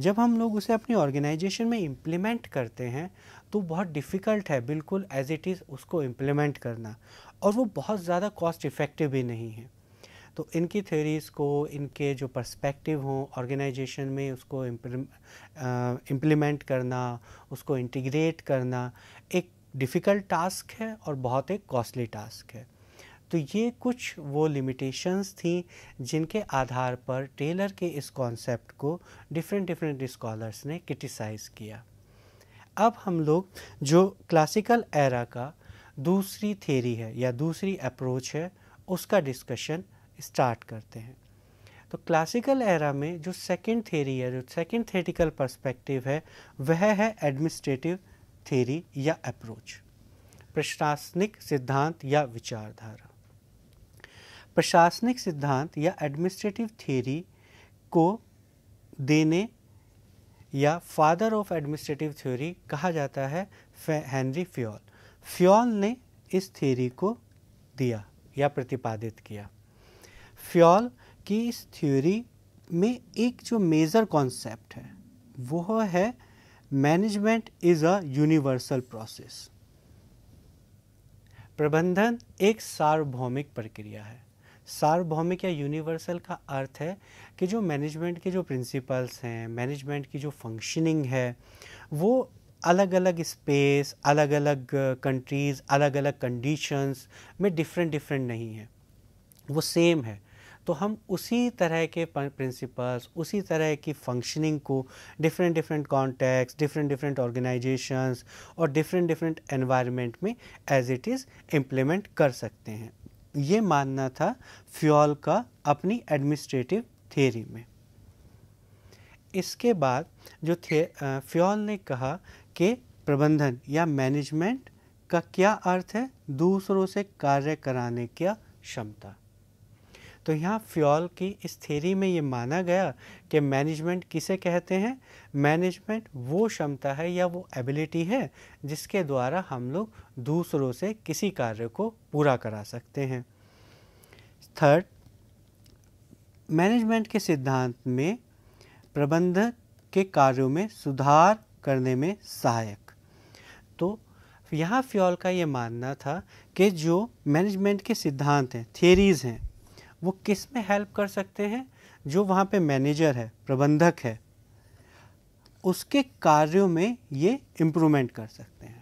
जब हम लोग उसे अपनी ऑर्गेनाइजेशन में इम्प्लीमेंट करते हैं तो बहुत डिफ़िकल्ट है बिल्कुल एज़ इट इज़ उसको इम्प्लीमेंट करना और वो बहुत ज़्यादा कॉस्ट इफ़ेक्टिव भी नहीं है तो इनकी थ्योरीज़ को इनके जो पर्सपेक्टिव हों ऑर्गेनाइजेशन में उसको इम्प्लीमेंट करना उसको इंटीग्रेट करना एक डिफ़िकल्ट टास्क है और बहुत एक कॉस्टली टास्क है तो ये कुछ वो लिमिटेशंस थी जिनके आधार पर टेलर के इस कॉन्सेप्ट को डिफरेंट डिफरेंट स्कॉलर्स ने क्रिटिसाइज़ किया अब हम लोग जो क्लासिकल एरा का दूसरी थेरी है या दूसरी अप्रोच है उसका डिस्कशन स्टार्ट करते हैं तो क्लासिकल एरा में जो सेकंड थेरी है जो सेकंड थेटिकल पर्सपेक्टिव है वह है एडमिनिस्ट्रेटिव थेरी या अप्रोच प्रशासनिक सिद्धांत या विचारधारा प्रशासनिक सिद्धांत या एडमिनिस्ट्रेटिव थेरी को देने या फादर ऑफ एडमिनिस्ट्रेटिव थ्योरी कहा जाता है हेनरी फ्योल फ्योल ने इस थ्योरी को दिया या प्रतिपादित किया फ्योल की इस थ्योरी में एक जो मेजर कॉन्सेप्ट है वो है management is a universal process प्रबंधन एक सार्वभौमिक प्रक्रिया है सार्वभौमिक या यूनिवर्सल का अर्थ है कि जो मैनेजमेंट के जो प्रिंसिपल्स हैं मैनेजमेंट की जो फंक्शनिंग है वो अलग अलग स्पेस अलग अलग कंट्रीज़ अलग अलग कंडीशंस में डिफरेंट डिफरेंट नहीं है वो सेम है तो हम उसी तरह के प्रिंसिपल्स उसी तरह की फंक्शनिंग को different different contact different different organisations और डिफरेंट डिफरेंट एनवायरनमेंट में एज इट इज़ इम्प्लीमेंट कर सकते हैं ये मानना था फ्योल का अपनी एडमिनिस्ट्रेटिव थियोरी में इसके बाद जो थे फ्योल ने कहा कि प्रबंधन या मैनेजमेंट का क्या अर्थ है दूसरों से कार्य कराने की क्षमता तो यहाँ फ्योल की इस थेरी में ये माना गया कि मैनेजमेंट किसे कहते हैं मैनेजमेंट वो क्षमता है या वो एबिलिटी है जिसके द्वारा हम लोग दूसरों से किसी कार्य को पूरा करा सकते हैं थर्ड मैनेजमेंट के सिद्धांत में प्रबंधक के कार्यों में सुधार करने में सहायक तो यहाँ फ्योल का ये मानना था कि जो मैनेजमेंट के सिद्धांत हैं थेरीज हैं वो किस में हेल्प कर सकते हैं जो वहाँ पे मैनेजर है प्रबंधक है उसके कार्यों में ये इम्प्रूवमेंट कर सकते हैं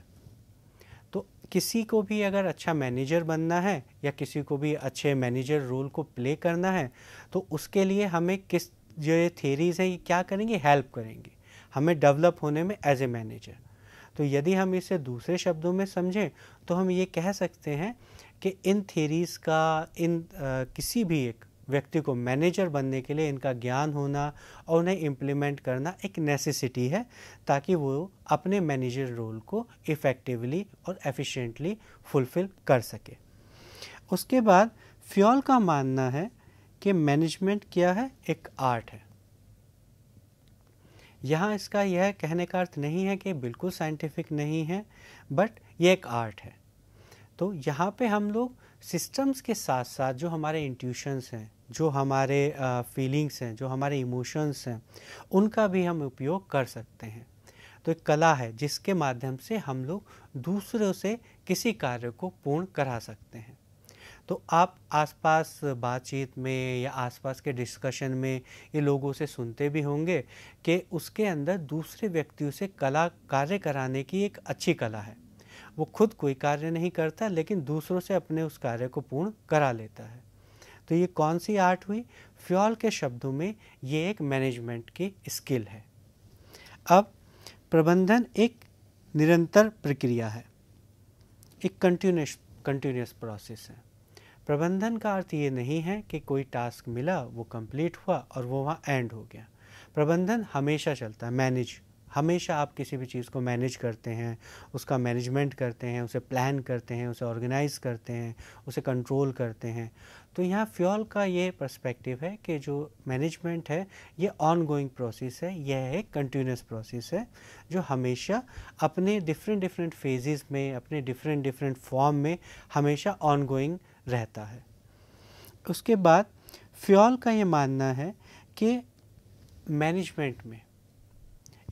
तो किसी को भी अगर अच्छा मैनेजर बनना है या किसी को भी अच्छे मैनेजर रोल को प्ले करना है तो उसके लिए हमें किस जो ये थेरीज हैं ये क्या करेंगे हेल्प करेंगे हमें डेवलप होने में एज ए मैनेजर तो यदि हम इसे दूसरे शब्दों में समझें तो हम ये कह सकते हैं कि इन थेरीज़ का इन आ, किसी भी एक व्यक्ति को मैनेजर बनने के लिए इनका ज्ञान होना और उन्हें इम्प्लीमेंट करना एक नेसेसिटी है ताकि वो अपने मैनेजर रोल को इफ़ेक्टिवली और एफिशिएंटली फुलफ़िल कर सके उसके बाद फ्योल का मानना है कि मैनेजमेंट क्या है एक आर्ट है यहाँ इसका यह कहने का अर्थ नहीं है कि बिल्कुल साइंटिफिक नहीं है बट ये एक आर्ट है तो यहाँ पे हम लोग सिस्टम्स के साथ साथ जो हमारे इंट्यूशंस हैं जो हमारे फीलिंग्स हैं जो हमारे इमोशंस हैं उनका भी हम उपयोग कर सकते हैं तो एक कला है जिसके माध्यम से हम लोग दूसरों से किसी कार्य को पूर्ण करा सकते हैं तो आप आसपास बातचीत में या आसपास के डिस्कशन में ये लोगों से सुनते भी होंगे कि उसके अंदर दूसरे व्यक्तियों से कला कार्य कराने की एक अच्छी कला है वो खुद कोई कार्य नहीं करता लेकिन दूसरों से अपने उस कार्य को पूर्ण करा लेता है तो ये कौन सी आर्ट हुई फ्योल के शब्दों में ये एक मैनेजमेंट की स्किल है अब प्रबंधन एक निरंतर प्रक्रिया है एक कंटिन्यूस कंटिन्यूस प्रोसेस है प्रबंधन का अर्थ ये नहीं है कि कोई टास्क मिला वो कंप्लीट हुआ और वो वहाँ एंड हो गया प्रबंधन हमेशा चलता है मैनेज हमेशा आप किसी भी चीज़ को मैनेज करते हैं उसका मैनेजमेंट करते हैं उसे प्लान करते हैं उसे ऑर्गेनाइज करते हैं उसे कंट्रोल करते हैं तो यहाँ फ्योल का ये पर्सपेक्टिव है कि जो मैनेजमेंट है ये ऑन गोइंग प्रोसेस है यह एक कंटिन्यूस प्रोसेस है जो हमेशा अपने डिफरेंट डिफरेंट फेजेस में अपने डिफरेंट डिफरेंट फॉर्म में हमेशा ऑन गोइंग रहता है उसके बाद फ्योल का ये मानना है कि मैनेजमेंट में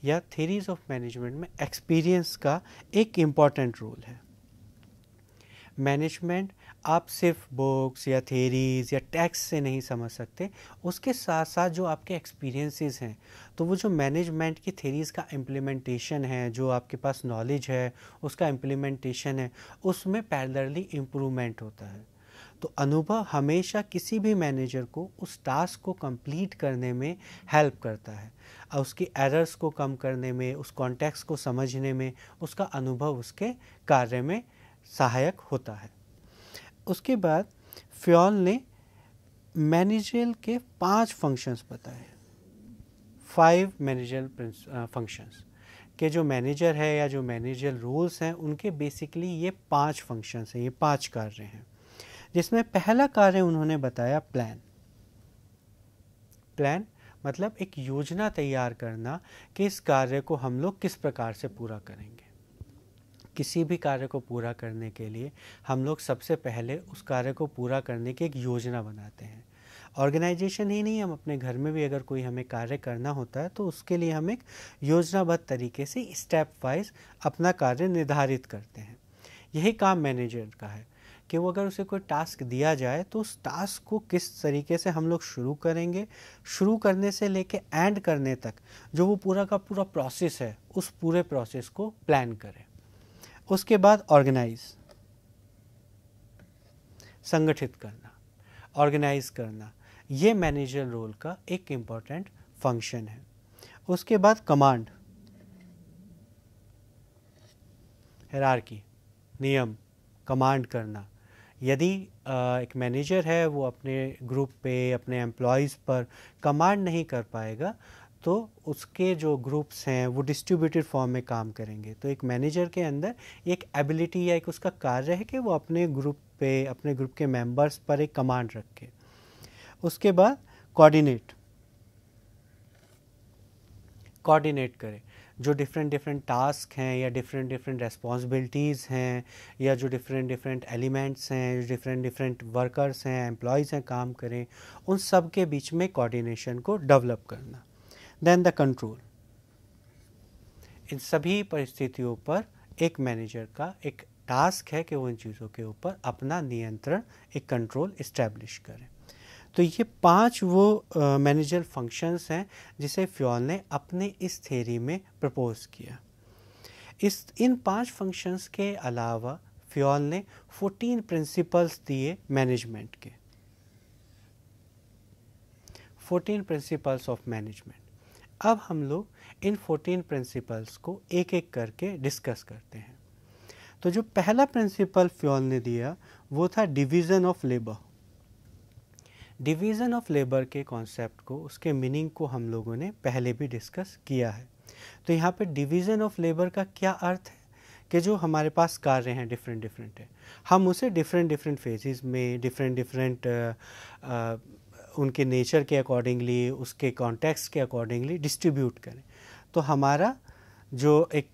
या थेरीज ऑफ मैनेजमेंट में एक्सपीरियंस का एक इम्पॉर्टेंट रोल है मैनेजमेंट आप सिर्फ बुक्स या थेरीज या टैक्स से नहीं समझ सकते उसके साथ साथ जो आपके एक्सपीरियंसेस हैं तो वो जो मैनेजमेंट की थेरीज़ का इम्प्लीमेंटेशन है जो आपके पास नॉलेज है उसका इम्प्लीमेंटेशन है उसमें पैरलरली इम्प्रूवमेंट होता है तो अनुभव हमेशा किसी भी मैनेजर को उस टास्क को कंप्लीट करने में हेल्प करता है और उसकी एरर्स को कम करने में उस कॉन्टेक्स्ट को समझने में उसका अनुभव उसके कार्य में सहायक होता है उसके बाद फ्योल ने मैनेजरल के पांच फंक्शंस बताए फाइव मैनेजरल फंक्शंस के जो मैनेजर है या जो मैनेजर रोल्स हैं उनके बेसिकली ये पांच फंक्शंस हैं ये पांच कार्य हैं जिसमें पहला कार्य उन्होंने बताया प्लान प्लान मतलब एक योजना तैयार करना कि इस कार्य को हम लोग किस प्रकार से पूरा करेंगे किसी भी कार्य को पूरा करने के लिए हम लोग सबसे पहले उस कार्य को पूरा करने की एक योजना बनाते हैं ऑर्गेनाइजेशन ही नहीं हम अपने घर में भी अगर कोई हमें कार्य करना होता है तो उसके लिए हम एक योजनाबद्ध तरीके से स्टेप वाइज अपना कार्य निर्धारित करते हैं यही काम मैनेजर का है कि वो अगर उसे कोई टास्क दिया जाए तो उस टास्क को किस तरीके से हम लोग शुरू करेंगे शुरू करने से लेके एंड करने तक जो वो पूरा का पूरा प्रोसेस है उस पूरे प्रोसेस को प्लान करें उसके बाद ऑर्गेनाइज संगठित करना ऑर्गेनाइज करना ये मैनेजर रोल का एक इम्पॉर्टेंट फंक्शन है उसके बाद कमांड हैरारकी नियम कमांड करना यदि एक मैनेजर है वो अपने ग्रुप पे अपने एम्प्लॉयज़ पर कमांड नहीं कर पाएगा तो उसके जो ग्रुप्स हैं वो डिस्ट्रीब्यूटेड फॉर्म में काम करेंगे तो एक मैनेजर के अंदर एक एबिलिटी या एक उसका कार्य है कि वो अपने ग्रुप पे अपने ग्रुप के मेंबर्स पर एक कमांड रखे उसके बाद कोऑर्डिनेट कोऑर्डिनेट करें जो डिफरेंट डिफरेंट टास्क हैं या डिफरेंट डिफरेंट रेस्पॉन्सिबिलिटीज़ हैं या जो डिफरेंट डिफरेंट एलिमेंट्स हैं जो डिफरेंट डिफरेंट वर्कर्स हैं एम्प्लॉयज़ हैं काम करें उन सब के बीच में कोऑर्डिनेशन को डेवलप करना देन द कंट्रोल इन सभी परिस्थितियों पर एक मैनेजर का एक टास्क है कि वो इन चीज़ों के ऊपर अपना नियंत्रण एक कंट्रोल इस्टेब्लिश करें तो ये पांच वो मैनेजर फंक्शंस हैं जिसे फ्योल ने अपने इस थेरी में प्रपोज किया इस इन पांच फंक्शंस के अलावा फ्योल ने 14 प्रिंसिपल्स दिए मैनेजमेंट के 14 प्रिंसिपल्स ऑफ मैनेजमेंट अब हम लोग इन 14 प्रिंसिपल्स को एक एक करके डिस्कस करते हैं तो जो पहला प्रिंसिपल फ्योल ने दिया वो था division of labour division of labour के कॉन्सेप्ट को उसके मीनिंग को हम लोगों ने पहले भी डिस्कस किया है तो यहाँ पे डिवीज़न ऑफ लेबर का क्या अर्थ है कि जो हमारे पास कार्य हैं डिफरेंट डिफरेंट है हम उसे डिफरेंट डिफरेंट फेजेस में डिफरेंट डिफरेंट उनके नेचर के अकॉर्डिंगली उसके कॉन्टेक्स के अकॉर्डिंगली डिस्ट्रीब्यूट करें तो हमारा जो एक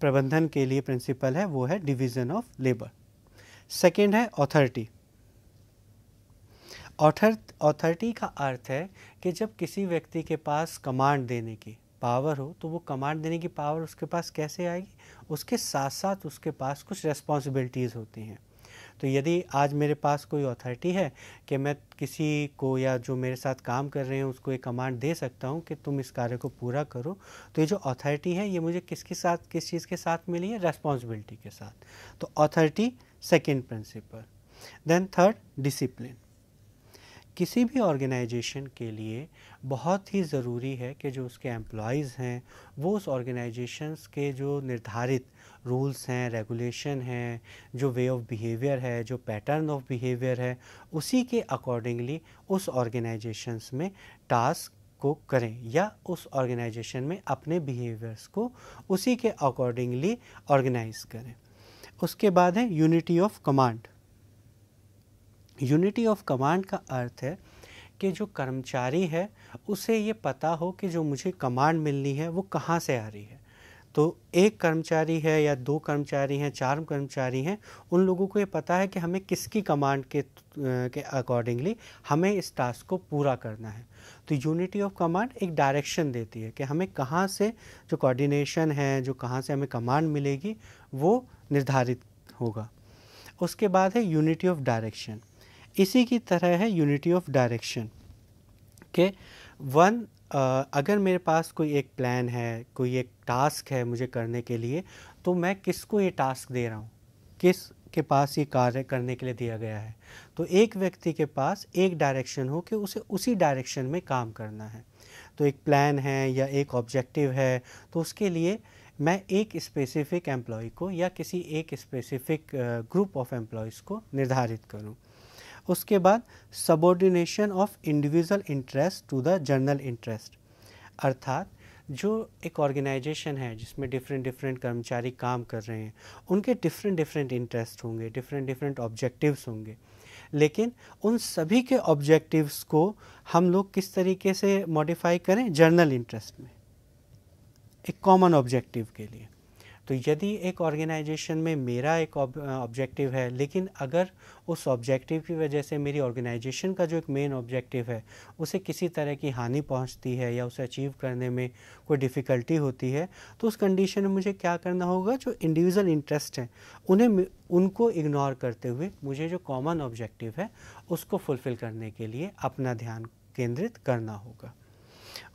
प्रबंधन के लिए प्रिंसिपल है वो है डिवीज़न ऑफ लेबर सेकेंड है अथॉरिटी ऑथर ऑथॉरिटी का अर्थ है कि जब किसी व्यक्ति के पास कमांड देने की पावर हो तो वो कमांड देने की पावर उसके पास कैसे आएगी उसके साथ साथ उसके पास कुछ रेस्पॉन्सिबिलिटीज़ होती हैं तो यदि आज मेरे पास कोई अथॉरिटी है कि मैं किसी को या जो मेरे साथ काम कर रहे हैं उसको एक कमांड दे सकता हूँ कि तुम इस कार्य को पूरा करो तो ये जो अथॉरिटी है ये मुझे किसके साथ किस चीज़ के साथ मिली है रेस्पॉन्सिबिलिटी के साथ तो authority second principle then third discipline किसी भी ऑर्गेनाइजेशन के लिए बहुत ही ज़रूरी है कि जो उसके एम्प्लॉयज़ हैं वो उस ऑर्गेनाइजेशंस के जो निर्धारित रूल्स हैं रेगुलेशन हैं जो वे ऑफ बिहेवियर है जो पैटर्न ऑफ बिहेवियर है उसी के अकॉर्डिंगली उस ऑर्गेनाइजेशंस में टास्क को करें या उस ऑर्गेनाइजेशन में अपने बिहेवियर्स को उसी के अकॉर्डिंगली ऑर्गेनाइज करें उसके बाद है unity of command unity of command का अर्थ है कि जो कर्मचारी है उसे ये पता हो कि जो मुझे कमांड मिलनी है वो कहाँ से आ रही है तो एक कर्मचारी है या दो कर्मचारी हैं चार कर्मचारी हैं उन लोगों को ये पता है कि हमें किसकी कमांड के के अकॉर्डिंगली हमें इस टास्क को पूरा करना है तो यूनिटी ऑफ कमांड एक डायरेक्शन देती है कि हमें कहाँ से जो कोऑर्डिनेशन है जो कहाँ से हमें कमांड मिलेगी वो निर्धारित होगा उसके बाद है यूनिटी ऑफ डायरेक्शन इसी की तरह है यूनिटी ऑफ डायरेक्शन के वन अगर मेरे पास कोई एक प्लान है कोई एक टास्क है मुझे करने के लिए तो मैं किसको ये टास्क दे रहा हूँ किस के पास ये कार्य करने के लिए दिया गया है तो एक व्यक्ति के पास एक डायरेक्शन हो कि उसे उसी डायरेक्शन में काम करना है तो एक प्लान है या एक ऑब्जेक्टिव है तो उसके लिए मैं एक स्पेसिफ़िक एम्प्लॉय को या किसी एक स्पेसिफ़िक ग्रुप ऑफ एम्प्लॉयज़ को निर्धारित करूँ उसके बाद subordination of individual interest to the general interest अर्थात जो एक ऑर्गेनाइजेशन है जिसमें डिफरेंट डिफरेंट कर्मचारी काम कर रहे हैं उनके डिफरेंट डिफरेंट इंटरेस्ट होंगे डिफरेंट डिफरेंट ऑब्जेक्टिव्स होंगे लेकिन उन सभी के ऑब्जेक्टिव्स को हम लोग किस तरीके से मॉडिफाई करें जर्नल इंटरेस्ट में एक कॉमन ऑब्जेक्टिव के लिए तो यदि एक ऑर्गेनाइजेशन में मेरा एक ऑब्जेक्टिव है लेकिन अगर उस ऑब्जेक्टिव की वजह से मेरी ऑर्गेनाइजेशन का जो एक मेन ऑब्जेक्टिव है उसे किसी तरह की हानि पहुंचती है या उसे अचीव करने में कोई डिफ़िकल्टी होती है तो उस कंडीशन में मुझे क्या करना होगा जो इंडिविजुअल इंटरेस्ट हैं उन्हें उनको इग्नोर करते हुए मुझे जो कॉमन ऑब्जेक्टिव है उसको फुलफ़िल करने के लिए अपना ध्यान केंद्रित करना होगा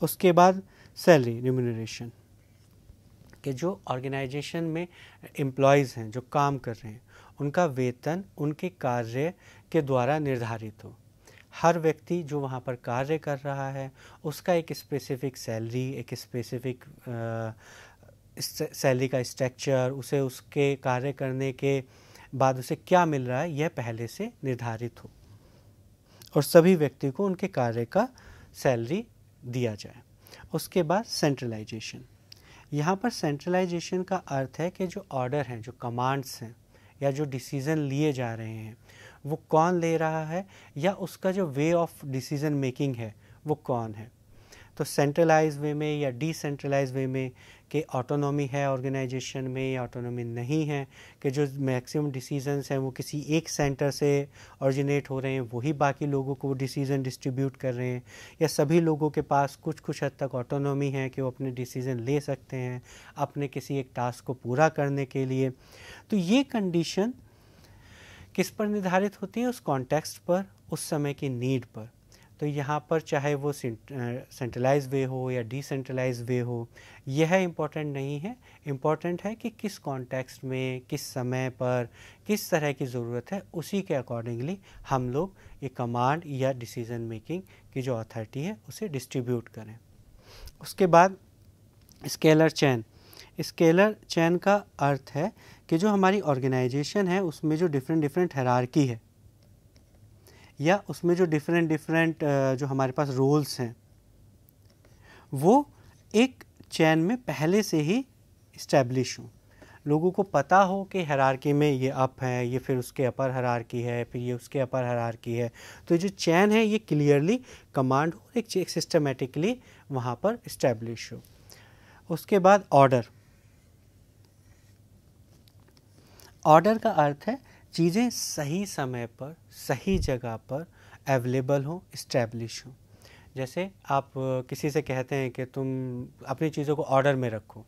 उसके बाद सैलरी रिम्यूनरेशन कि जो ऑर्गेनाइजेशन में एम्प्लॉयज़ हैं जो काम कर रहे हैं उनका वेतन उनके कार्य के द्वारा निर्धारित हो हर व्यक्ति जो वहाँ पर कार्य कर रहा है उसका एक स्पेसिफिक सैलरी एक स्पेसिफिक सैलरी का स्ट्रक्चर उसे उसके कार्य करने के बाद उसे क्या मिल रहा है यह पहले से निर्धारित हो और सभी व्यक्ति को उनके कार्य का सैलरी दिया जाए उसके बाद सेंट्रलाइजेशन यहाँ पर सेंट्रलाइजेशन का अर्थ है कि जो ऑर्डर हैं जो कमांड्स हैं या जो डिसीज़न लिए जा रहे हैं वो कौन ले रहा है या उसका जो वे ऑफ डिसीज़न मेकिंग है वो कौन है तो सेंट्रलाइज वे में या डिसेंट्रलाइज वे में कि ऑटोनॉमी है ऑर्गेनाइजेशन में या ऑटोनॉमी नहीं है कि जो मैक्सिमम डिसीजंस हैं वो किसी एक सेंटर से ऑरिजिनेट हो रहे हैं वही बाकी लोगों को वो डिसीज़न डिस्ट्रीब्यूट कर रहे हैं या सभी लोगों के पास कुछ कुछ हद तक ऑटोनॉमी है कि वो अपने डिसीज़न ले सकते हैं अपने किसी एक टास्क को पूरा करने के लिए तो ये कंडीशन किस पर निर्धारित होती है उस कॉन्टेक्स्ट पर उस समय की नीड पर तो यहाँ पर चाहे वो सेंट्रलाइज वे हो या डिसेंट्रलाइज वे हो यह इम्पॉर्टेंट नहीं है इम्पॉर्टेंट है कि किस कॉन्टेक्स्ट में किस समय पर किस तरह की ज़रूरत है उसी के अकॉर्डिंगली हम लोग ये कमांड या डिसीज़न मेकिंग की जो अथॉरिटी है उसे डिस्ट्रीब्यूट करें उसके बाद स्केलर चैन स्केलर चैन का अर्थ है कि जो हमारी ऑर्गेनाइजेशन है उसमें जो डिफरेंट डिफरेंट हैरारकी है या उसमें जो डिफरेंट डिफरेंट जो हमारे पास रोल्स हैं वो एक चैन में पहले से ही इस्टेब्लिश हों लोगों को पता हो कि हरारकी में ये अप है ये फिर उसके अपर हरार की है फिर ये उसके अपर हरार की है तो जो चैन है ये क्लियरली कमांड हो एक सिस्टमेटिकली वहाँ पर इस्टेब्लिश हो उसके बाद ऑर्डर ऑर्डर का अर्थ है चीज़ें सही समय पर सही जगह पर अवेलेबल हो इस्टेब्लिश हो जैसे आप किसी से कहते हैं कि तुम अपनी चीज़ों को ऑर्डर में रखो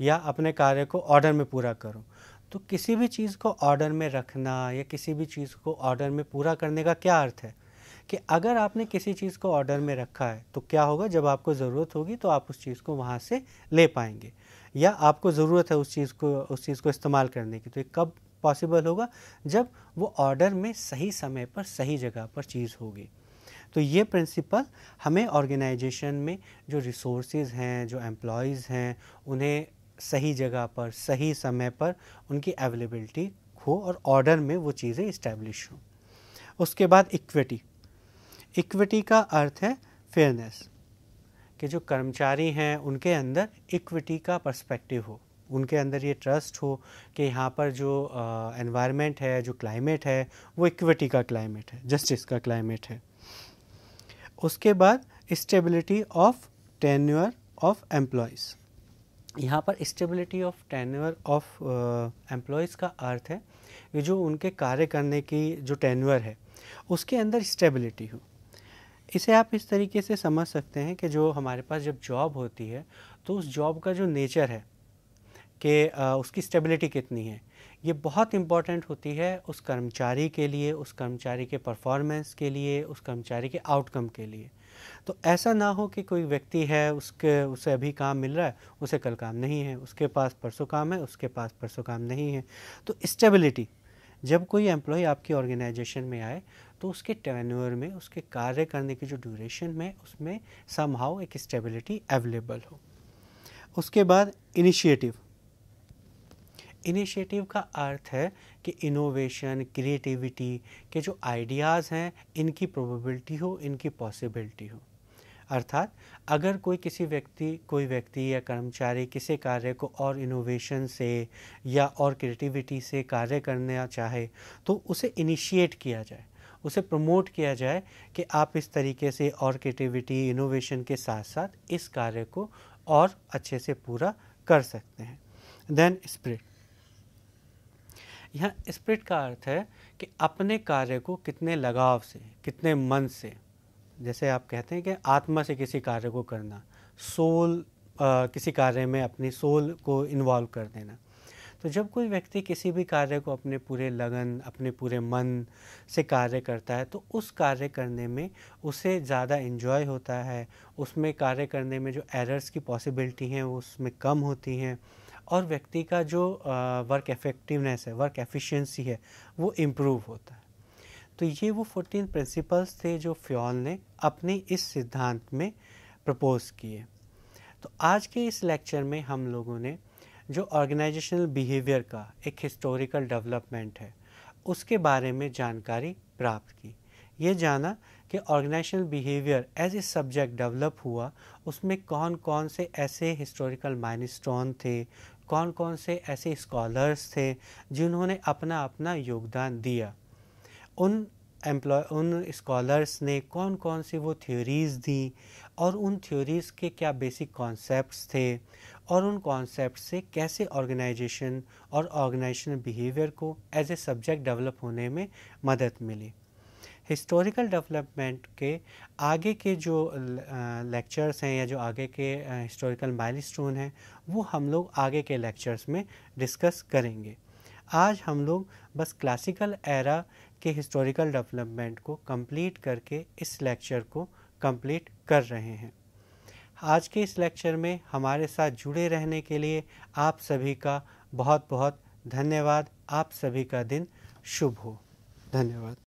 या अपने कार्य को ऑर्डर में पूरा करो तो किसी भी चीज़ को ऑर्डर में रखना या किसी भी चीज़ को ऑर्डर में पूरा करने का क्या अर्थ है कि अगर आपने किसी चीज़ को ऑर्डर में रखा है तो क्या होगा जब आपको ज़रूरत होगी तो आप उस चीज़ को वहाँ से ले पाएंगे या आपको ज़रूरत है उस चीज़ को उस चीज़ को इस्तेमाल करने की तो ये कब पॉसिबल होगा जब वो ऑर्डर में सही समय पर सही जगह पर चीज़ होगी तो ये प्रिंसिपल हमें ऑर्गेनाइजेशन में जो रिसोर्सेज हैं जो एम्प्लॉयज़ हैं उन्हें सही जगह पर सही समय पर उनकी अवेलेबिलिटी हो और ऑर्डर में वो चीज़ें इस्टेब्लिश हों उसके बाद इक्विटी इक्विटी का अर्थ है फेयरनेस कि जो कर्मचारी हैं उनके अंदर इक्विटी का पर्सपेक्टिव हो उनके अंदर ये ट्रस्ट हो कि यहाँ पर जो एनवायरनमेंट है जो क्लाइमेट है वो इक्विटी का क्लाइमेट है जस्टिस का क्लाइमेट है उसके बाद stability of tenure of employees यहाँ पर stability of tenure of employees का अर्थ है ये जो उनके कार्य करने की जो टेन्यूअर है उसके अंदर स्टेबिलिटी हो इसे आप इस तरीके से समझ सकते हैं कि जो हमारे पास जब जॉब होती है तो उस जॉब का जो नेचर है कि उसकी स्टेबिलिटी कितनी है ये बहुत इम्पॉर्टेंट होती है उस कर्मचारी के लिए उस कर्मचारी के परफॉर्मेंस के लिए उस कर्मचारी के आउटकम के लिए तो ऐसा ना हो कि कोई व्यक्ति है उसके उसे अभी काम मिल रहा है उसे कल काम नहीं है उसके पास परसों काम है उसके पास परसों काम नहीं है तो स्टेबिलिटी जब कोई एम्प्लॉय आपकी ऑर्गेनाइजेशन में आए तो उसके टेन्योर में उसके कार्य करने की जो ड्यूरेशन में उसमें सम एक स्टेबिलिटी अवेलेबल हो उसके बाद इनिशिएटिव इनिशिएटिव का अर्थ है कि इनोवेशन क्रिएटिविटी के जो आइडियाज़ हैं इनकी प्रोबेबिलिटी हो इनकी पॉसिबिलिटी हो अर्थात अगर कोई किसी व्यक्ति कोई व्यक्ति या कर्मचारी किसी कार्य को और इनोवेशन से या और क्रिएटिविटी से कार्य करना चाहे तो उसे इनिशिएट किया जाए उसे प्रमोट किया जाए कि आप इस तरीके से और क्रिएटिविटी इनोवेशन के साथ साथ इस कार्य को और अच्छे से पूरा कर सकते हैं देन स्प्रिट यहाँ स्प्रिट का अर्थ है कि अपने कार्य को कितने लगाव से कितने मन से जैसे आप कहते हैं कि आत्मा से किसी कार्य को करना सोल आ, किसी कार्य में अपनी सोल को इन्वॉल्व कर देना तो जब कोई व्यक्ति किसी भी कार्य को अपने पूरे लगन अपने पूरे मन से कार्य करता है तो उस कार्य करने में उसे ज़्यादा इन्जॉय होता है उसमें कार्य करने में जो एरर्स की पॉसिबिलिटी हैं उसमें कम होती हैं और व्यक्ति का जो वर्क इफ़ेक्टिवनेस है वर्क एफिशिएंसी है वो इम्प्रूव होता है तो ये वो फोर्टीन प्रिंसिपल्स थे जो फ्योल ने अपने इस सिद्धांत में प्रपोज किए तो आज के इस लेक्चर में हम लोगों ने जो ऑर्गेनाइजेशनल बिहेवियर का एक हिस्टोरिकल डेवलपमेंट है उसके बारे में जानकारी प्राप्त की ये जाना कि organisational behaviour as a subject develop हुआ उसमें कौन कौन से ऐसे हिस्टोरिकल माइनस्टोन थे कौन कौन से ऐसे स्कॉलर्स थे जिन्होंने अपना अपना योगदान दिया उन एम्प्लॉय उन स्कॉलर्स ने कौन कौन सी वो थ्योरीज़ दी और उन थ्योरीज़ के क्या बेसिक कॉन्सेप्ट्स थे और उन कॉन्सेप्ट से कैसे ऑर्गेनाइजेशन और ऑर्गेनाइजेशन बिहेवियर को एज ए सब्जेक्ट डेवलप होने में मदद मिली हिस्टोरिकल डेवलपमेंट के आगे के जो लेक्चर्स हैं या जो आगे के हिस्टोरिकल माइल हैं वो हम लोग आगे के लेक्चर्स में डिस्कस करेंगे आज हम लोग बस क्लासिकल एरा के हिस्टोरिकल डेवलपमेंट को कंप्लीट करके इस लेक्चर को कंप्लीट कर रहे हैं आज के इस लेक्चर में हमारे साथ जुड़े रहने के लिए आप सभी का बहुत बहुत धन्यवाद आप सभी का दिन शुभ हो धन्यवाद